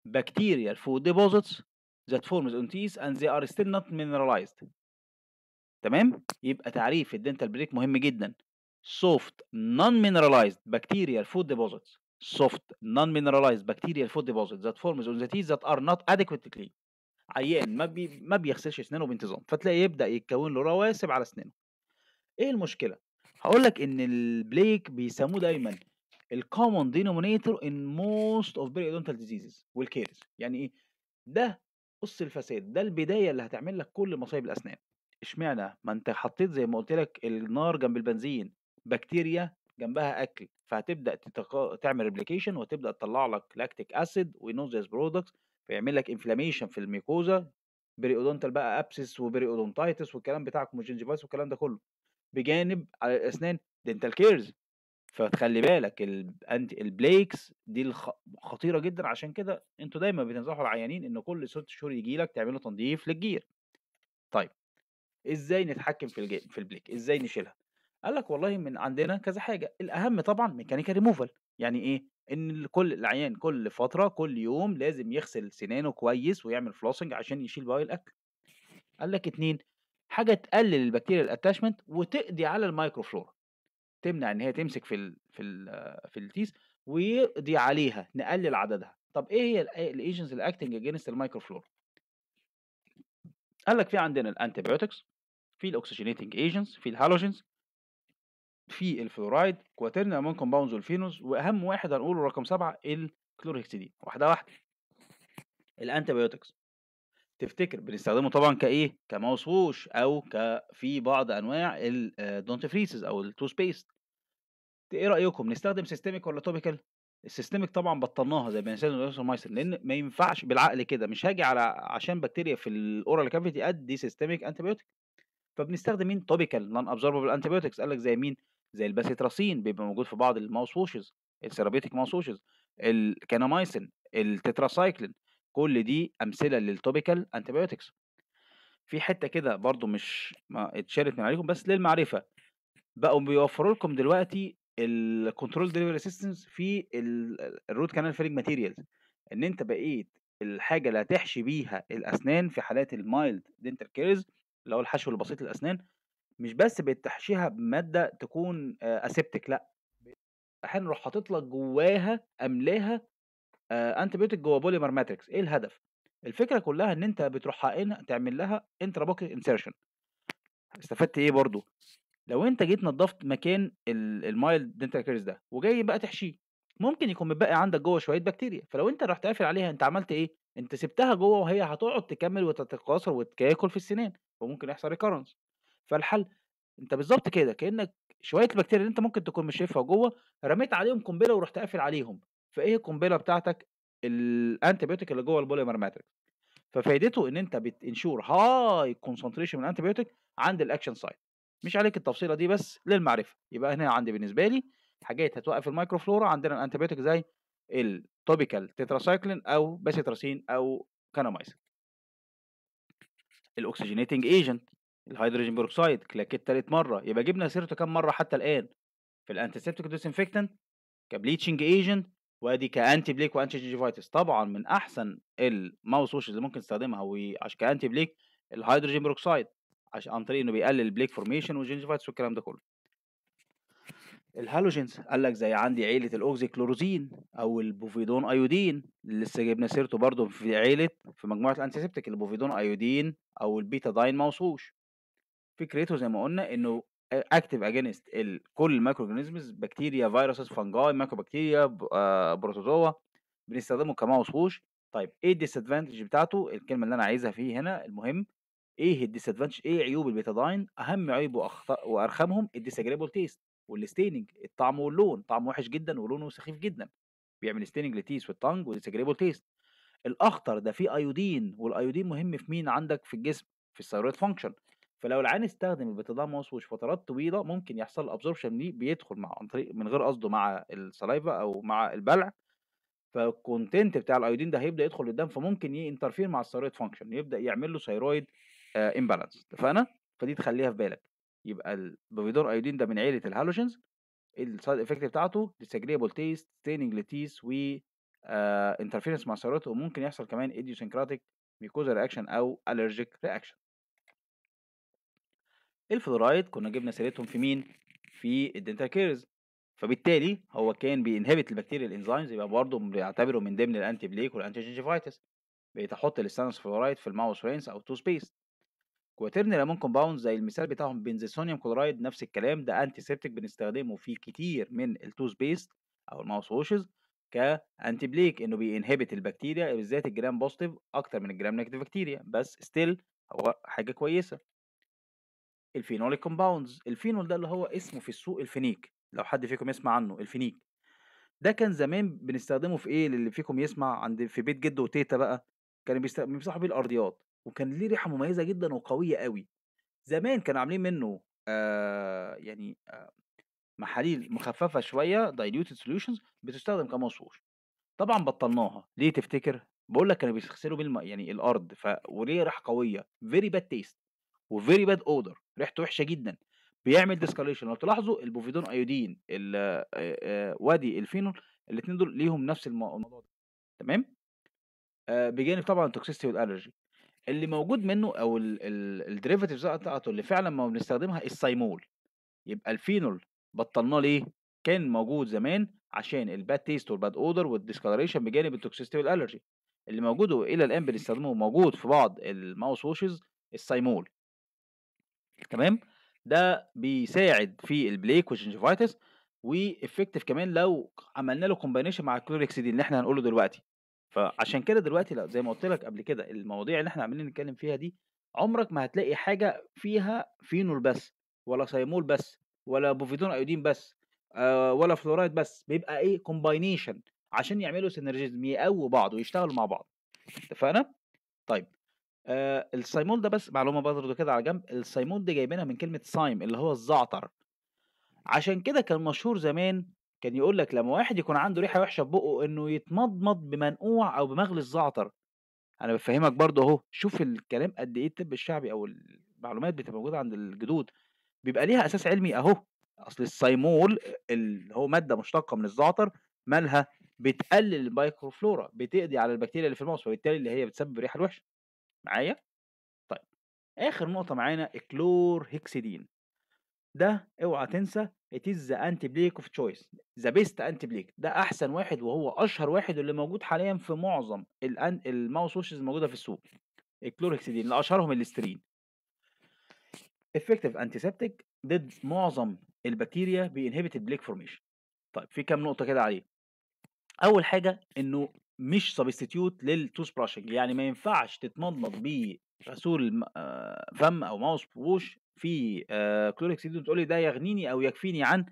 بكتيريا فود ديبوزيتس that forms on teeth and they are still not mineralized تمام يبقى تعريف الدنتال بريك مهم جدا soft non-mineralized bacterial food deposits soft non-mineralized bacterial food deposits that forms on the teeth that are not adequately clean عيان ما بي ما بيغسلش اسنانه بانتظام فتلاقي يبدا يتكون له رواسب على اسنانه ايه المشكله هقول لك ان البليك بيسموه دايما الكومون دينومينيتور ان موست اوف بيريودونتال ديزيزز والكيرز يعني ايه ده قص الفساد ده البداية اللي هتعمل لك كل مصايب الأسنان اشمعنى ما انت حطيت زي ما قلت لك النار جنب البنزين بكتيريا جنبها اكل فهتبدا تتق... تعمل ريبليكيشن وتبدا تطلع لك لاكتيك اسيد ونوزيس برودكتس فيعمل لك انفلاميشن في الميكوزا بريودونتال بقى ابسس وبريودونتايتس والكلام بتاعك وموجينجيفايتس والكلام ده كله بجانب على الاسنان دنتال كيرز فتخلي بالك البليكس دي خطيره جدا عشان كده انتوا دايما بتنصحوا العيانين ان كل ست شهور يجي لك تعملوا تنظيف للجير طيب ازاي نتحكم في الجي... في البليك ازاي نشيلها قال لك والله من عندنا كذا حاجه الاهم طبعا ميكانيكا ريموفال يعني ايه ان كل العيان كل فتره كل يوم لازم يغسل سنانه كويس ويعمل فلوسنج عشان يشيل بقى الاكل قال لك اتنين حاجه تقلل البكتيريا الاتاشمنت وتقضي على المايكروفلورا تمنع ان هي تمسك في الـ في الـ في التيس ويقضي عليها نقلل عددها طب ايه هي الايجنتس الاكتنج اجينست المايكروفلورا قال لك في عندنا الانتيبيوتكس في الاكسجينيتنج ايجنتس في الهالوجينز في الفلورايد كواترنا من كومباوندز والفينوز واهم واحد هنقوله رقم سبعة الكلوريكسيدين واحده واحده الانتيبيوتكس تفتكر بنستخدمه طبعًا كإيه، كماوس ووش أو ك في بعض أنواع الدونت آآ آه، أو التو سبيس إيه رأيكم نستخدم سيستميك ولا توبيكال السيستميك طبعًا بطّلناها زي Penicillin وVazithromycin لأن ما ينفعش بالعقل كده، مش هاجي على عشان بكتيريا في الoral cavity أدّي سيستميك انتيبيوتيك فبنستخدم مين؟ توبيكال نون ابزوربل انتيبيوتيكس قال لك زي مين؟ زي الباسيتراسين بيبقى موجود في بعض الماوس ووشز السيرابيتيك ماوس ووشز الكانامايسين التتراسايكلين. كل دي امثله للتوبيكال انتيبيوتكس في حته كده برضو مش ما اتشالت من عليكم بس للمعرفه بقوا بيوفروا لكم دلوقتي الكنترول ديليفري سيستمز في الروت كانال فيلنج ماتيريالز ان انت بقيت الحاجه اللي هتحشي بيها الاسنان في حالات المايلد Dental كيرز اللي هو الحشو البسيط للاسنان مش بس بقيت تحشيها بماده تكون اسيبتك آه، لا احيانا نروح حاطط لك جواها املاها انتبيوتك آه، جوه بوليمر ماتريكس ايه الهدف الفكره كلها ان انت بتروح حقنها تعمل لها انترا بوكيت انسيرشن استفدت ايه برضو لو انت جيت نظفت مكان المايل دنتال كيرز ده وجاي بقى تحشيه ممكن يكون متبقي عندك جوه شويه بكتيريا فلو انت رحت قافل عليها انت عملت ايه انت سبتها جوه وهي هتقعد تكمل وتتكاثر وتاكل في السنان وممكن يحصل ريكرنس فالحل انت بالظبط كده كانك شويه البكتيريا اللي انت ممكن تكون مش شايفها جوه رميت عليهم قنبله ورحت قافل عليهم فايه القنبله بتاعتك الانتيبيوتيك اللي جوه البوليمر ماتريكس ففائدته ان انت بتنشور هاي كونسنتريشن من الانتيبيوتيك عند الاكشن سايت مش عليك التفصيله دي بس للمعرفه يبقى هنا عندي بالنسبه لي حاجات هتوقف الميكروفلورا عندنا الانتيبيوتيك زي التوبيكال تتراسايكلين او باسيتراسين او كانامايسين الاكسجينيتنج ايجنت الهيدروجين بيروكسيد كلاكيت تالت مره يبقى جبنا سيرته كام مره حتى الان في الانتيسيبتيك ديسانفكتنت كبليتشنج ايجنت وادي كانتي بليك وانتي جيجيفايتس طبعا من احسن الماوس ووش اللي ممكن تستخدمها وعشان كانتي بليك الهيدروجين بروكسايد عشان عن طريق انه بيقلل البليك فورميشن والجينجيفايتس والكلام ده كله الهالوجينز قال لك زي عندي عيله الاوكسي كلوروزين او البوفيدون ايودين اللي لسه جبنا سيرته برضه في عيله في مجموعه الانتيسيبتيك البوفيدون ايودين او البيتا داين موصوش فكرته زي ما قلنا انه اكتف اجينست كل المايكرو اورجانيزمز بكتيريا فيروسز فانجاي مايكرو بكتيريا بروتوزوا بنستخدمه كماوس ووش طيب ايه الديسادفانتج بتاعته الكلمه اللي انا عايزها فيه هنا المهم ايه الديسادفانتج ايه عيوب البيتاداين اهم عيوب واخطاء وارخمهم اجريبل تيست والستيننج الطعم واللون طعم وحش جدا ولونه سخيف جدا بيعمل ستيننج للتيس والتانج اجريبل تيست الاخطر ده فيه ايودين والايودين مهم في مين عندك في الجسم في الثايرويد فانكشن فلو العيان استخدم البتاداموس فترات طويله ممكن يحصل الابزوربشن ليه بيدخل مع عن طريق من غير قصده مع السلايفا او مع البلع فالكونتنت بتاع الايودين ده هيبدا يدخل للدم فممكن ينترفير مع الثايرويد فانكشن يبدا يعمل له ثايرويد امبالانس آه، اتفقنا فدي تخليها في بالك يبقى البوفيدور ايودين ده من عيله الهالوجينز السايد افكت بتاعته ديسجريبل تيست ستيننج لتيس و انترفيرنس آه، مع الثايرويد وممكن يحصل كمان ايديوسينكراتيك ميكوزا رياكشن او الرجيك رياكشن الفلورايد كنا جبنا سيرتهم في مين في الدنتال كيرز فبالتالي هو كان بينهبت البكتيريا الانزيمز يبقى برضه بيعتبره من ضمن الانتي بليك والانتي جنجيفايتس بتحط الاستانوس فلورايد في الماوس رينس او توث بيست كواترني ليمون كومباوند زي المثال بتاعهم بنزيسونيوم كلورايد نفس الكلام ده انتي سيبتيك بنستخدمه في كتير من التوث بيست او الماوس ووشز كانتي بليك انه بينهبت البكتيريا بالذات الجرام بوزيتيف اكتر من الجرام نيجاتيف بكتيريا بس ستيل هو حاجه كويسه الفينوليك كومباوندز الفينول ده اللي هو اسمه في السوق الفينيك لو حد فيكم يسمع عنه الفينيك ده كان زمان بنستخدمه في ايه للي فيكم يسمع عند في بيت جده وتيتا بقى كانوا بيمسحوا بيه الارضيات وكان ليه ريحه مميزه جدا وقويه قوي زمان كانوا عاملين منه آه يعني آه محاليل مخففه شويه دايلوتد سوليوشنز بتستخدم كمصفوش طبعا بطلناها ليه تفتكر بقول لك كانوا بيغسلوا بالماء يعني الارض ف وليه ريحه قويه فيري باد تيست وفيري باد اودر ريحته وحشه جدا بيعمل ديسكاليشن لو تلاحظوا البوفيدون ايودين وادي الفينول الاثنين دول ليهم نفس الموضوع ده تمام آه بجانب طبعا التوكسيستي والالرجي اللي موجود منه او الديريفاتيفز بتاعته اللي فعلا ما بنستخدمها السايمول يبقى الفينول بطلناه ليه كان موجود زمان عشان الباد تيست والباد اودر والديسكالريشن بجانب التوكسيستي والالرجي اللي موجوده الى الان بنستخدمه موجود في بعض الماوس ووشز السايمول تمام ده بيساعد في البليك والجنجفايتس وافكتيف كمان لو عملنا له كومبانيشن مع الكلوريكسيدين اللي احنا هنقوله دلوقتي فعشان كده دلوقتي لا زي ما قلت لك قبل كده المواضيع اللي احنا عمالين نتكلم فيها دي عمرك ما هتلاقي حاجه فيها فينول بس ولا سيمول بس ولا بوفيدون ايودين بس آه، ولا فلورايد بس بيبقى ايه كومباينيشن عشان يعملوا سينرجيزم يقووا بعض ويشتغلوا مع بعض اتفقنا طيب آه الصيمون ده بس معلومه برضه كده على جنب الصيمون دي جايبينها من كلمه سايم اللي هو الزعتر عشان كده كان مشهور زمان كان يقول لك لما واحد يكون عنده ريحه وحشه في بقه انه يتمضمض بمنقوع او بمغلي الزعتر انا بفهمك برضه اهو شوف الكلام قد ايه الطب الشعبي او المعلومات بتبقى موجوده عند الجدود بيبقى ليها اساس علمي اهو اصل السيمول اللي هو ماده مشتقه من الزعتر مالها بتقلل الميكروفلورا بتقضي على البكتيريا اللي في الموز وبالتالي اللي هي بتسبب الريحه الوحشه معايا طيب اخر نقطه معانا الكلور هيكسيدين ده اوعى تنسى ات از ذا انتي بليك اوف تشويس ذا بيست انتي بليك ده احسن واحد وهو اشهر واحد اللي موجود حاليا في معظم الماوس وشز الموجوده في السوق الكلور هيكسيدين اللي اشهرهم الاسترين انتي antiseptic ضد معظم البكتيريا بينهبت البليك فورميشن طيب في كام نقطه كده عليه اول حاجه انه مش سبستيتيوت للتوث براشنج يعني ما ينفعش تتنضط بغسول آه، فم او ماوس بوش في كلوريك سيدون آه، تقول لي ده يغنيني او يكفيني عن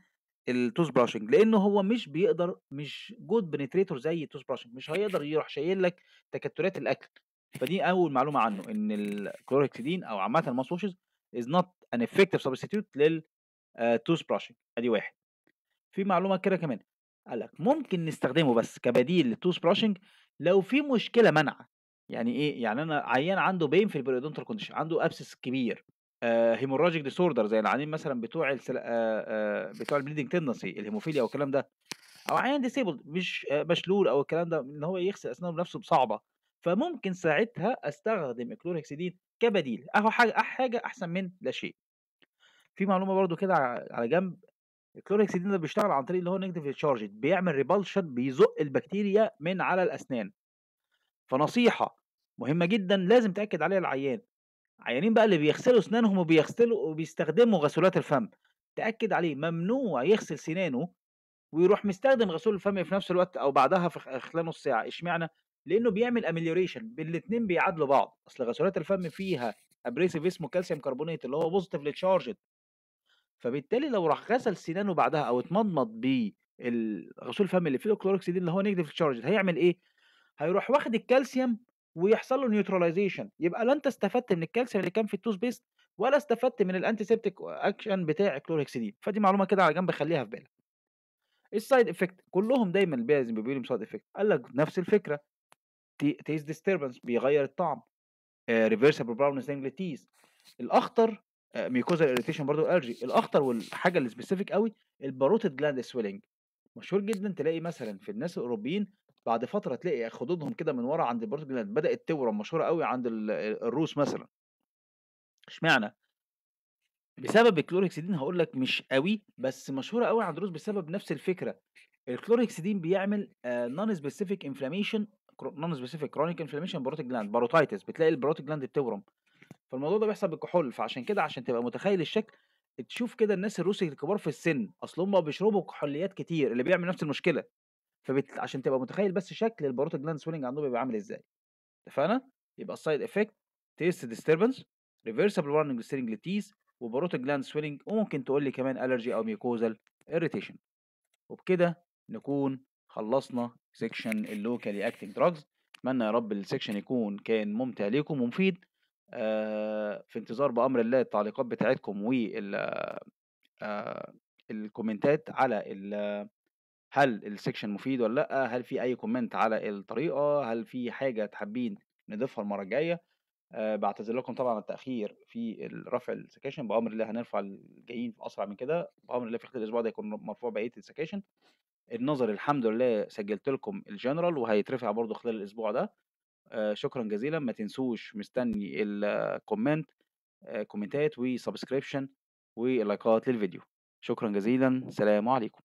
التوث براشنج لانه هو مش بيقدر مش جود بنتريتور زي التوث براشنج مش هيقدر يروح شايل لك تكتلات الاكل فدي اول معلومه عنه ان الكلوريكسيدين او عامه الماوس واشز از نوت ان افكتيف سبستيتيوت للتوث براشنج ادي واحد في معلومه كده كمان قال لك ممكن نستخدمه بس كبديل للتوث براشنج لو في مشكله منع يعني ايه يعني انا عيان عنده بين في البريودونتال كونديشن عنده ابسس كبير آه هيموراجيك ديسوردر زي العيانين مثلا بتوع السل... آه آه بتوع البليدنج تندنسي الهيموفيليا والكلام ده او عيان ديسيبل مش آه مشلول او الكلام ده ان هو يغسل اسنانه بنفسه بصعبه فممكن ساعتها استخدم كلوريكسيدين كبديل اهو حاجه حاجه احسن من لا شيء في معلومه برضو كده على جنب الكلورهكسيدين ده بيشتغل عن طريق اللي هو نيجاتيف تشارج بيعمل ريبالشن بيزق البكتيريا من على الاسنان فنصيحه مهمه جدا لازم تاكد عليها العيان عيانين بقى اللي بيغسلوا اسنانهم وبيغسلوا وبيستخدموا غسولات الفم تاكد عليه ممنوع يغسل سنانه ويروح مستخدم غسول الفم في نفس الوقت او بعدها في خلال نص ساعه اشمعنى لانه بيعمل اميليوريشن الاثنين بيعادلوا بعض اصل غسولات الفم فيها ابريسيف اسمه كالسيوم كربونات اللي هو بوزيتيف تشارجد فبالتالي لو راح غسل سنانه بعدها او اتمضمض بالغسول الفم اللي فيه الكلوروكسيدين اللي هو نيجاتيف تشارج هيعمل ايه؟ هيروح واخد الكالسيوم ويحصل له نيوتراليزيشن يبقى لا انت استفدت من الكالسيوم اللي كان في التوث بيست ولا استفدت من الانتيسيبتيك اكشن بتاع كلورهكسيدين فدي معلومه كده على جنب خليها في بالك السايد افكت كلهم دايما لازم بيقولوا سايد افكت قال لك نفس الفكره تيست ديستربنس بيغير الطعم ريفرسبل براون ستانجل تيز الاخطر ميكوزا آه، الاريتيشن برضو الالجي الاخطر والحاجه اللي سبيسيفيك قوي الباروتيد جلاند سويلنج مشهور جدا تلاقي مثلا في الناس الاوروبيين بعد فتره تلاقي خدودهم كده من ورا عند الباروتيد جلاند بدات تورم مشهوره قوي عند الروس مثلا اشمعنى بسبب الكلوريكسيدين هقول لك مش قوي بس مشهوره قوي عند الروس بسبب نفس الفكره الكلوريكسيدين بيعمل نون سبيسيفيك انفلاميشن نون سبيسيفيك كرونيك انفلاميشن باروتيد جلاند باروتايتس بتلاقي الباروتيد جلاند بتورم فالموضوع ده بيحصل بالكحول فعشان كده عشان تبقى متخيل الشكل تشوف كده الناس الروسي الكبار في السن اصل هم بيشربوا كحوليات كتير اللي بيعمل نفس المشكله فبت... عشان تبقى متخيل بس شكل الباروت جلاند سويلنج عندهم بيبقى عامل ازاي اتفقنا يبقى السايد افكت تيست ديستربنس ريفرسبل ورننج ستيرنج للتيز وباروت جلاند سويلنج وممكن تقول لي كمان الرجي او ميكوزال اريتيشن وبكده نكون خلصنا سيكشن اللوكالي اكتنج دراجز اتمنى يا رب السيكشن يكون كان ممتع ليكم ومفيد آه، في انتظار بأمر الله التعليقات بتاعتكم وال آه، الكومنتات على ال هل السكشن مفيد ولا لا هل في اي كومنت على الطريقه هل في حاجه تحبين نضيفها المره الجايه أه بعتذر لكم طبعا التاخير في رفع السكشن بامر الله هنرفع الجايين اسرع من كده بامر الله في خلال الاسبوع ده يكون مرفوع بقيه السكشن النظر الحمد لله سجلت لكم الجنرال وهيترفع برضو خلال الاسبوع ده آه، شكرا جزيلا ما تنسوش مستني الكومنت آه، كومنتات وسبسكريبشن ولايكات للفيديو شكرا جزيلا سلام عليكم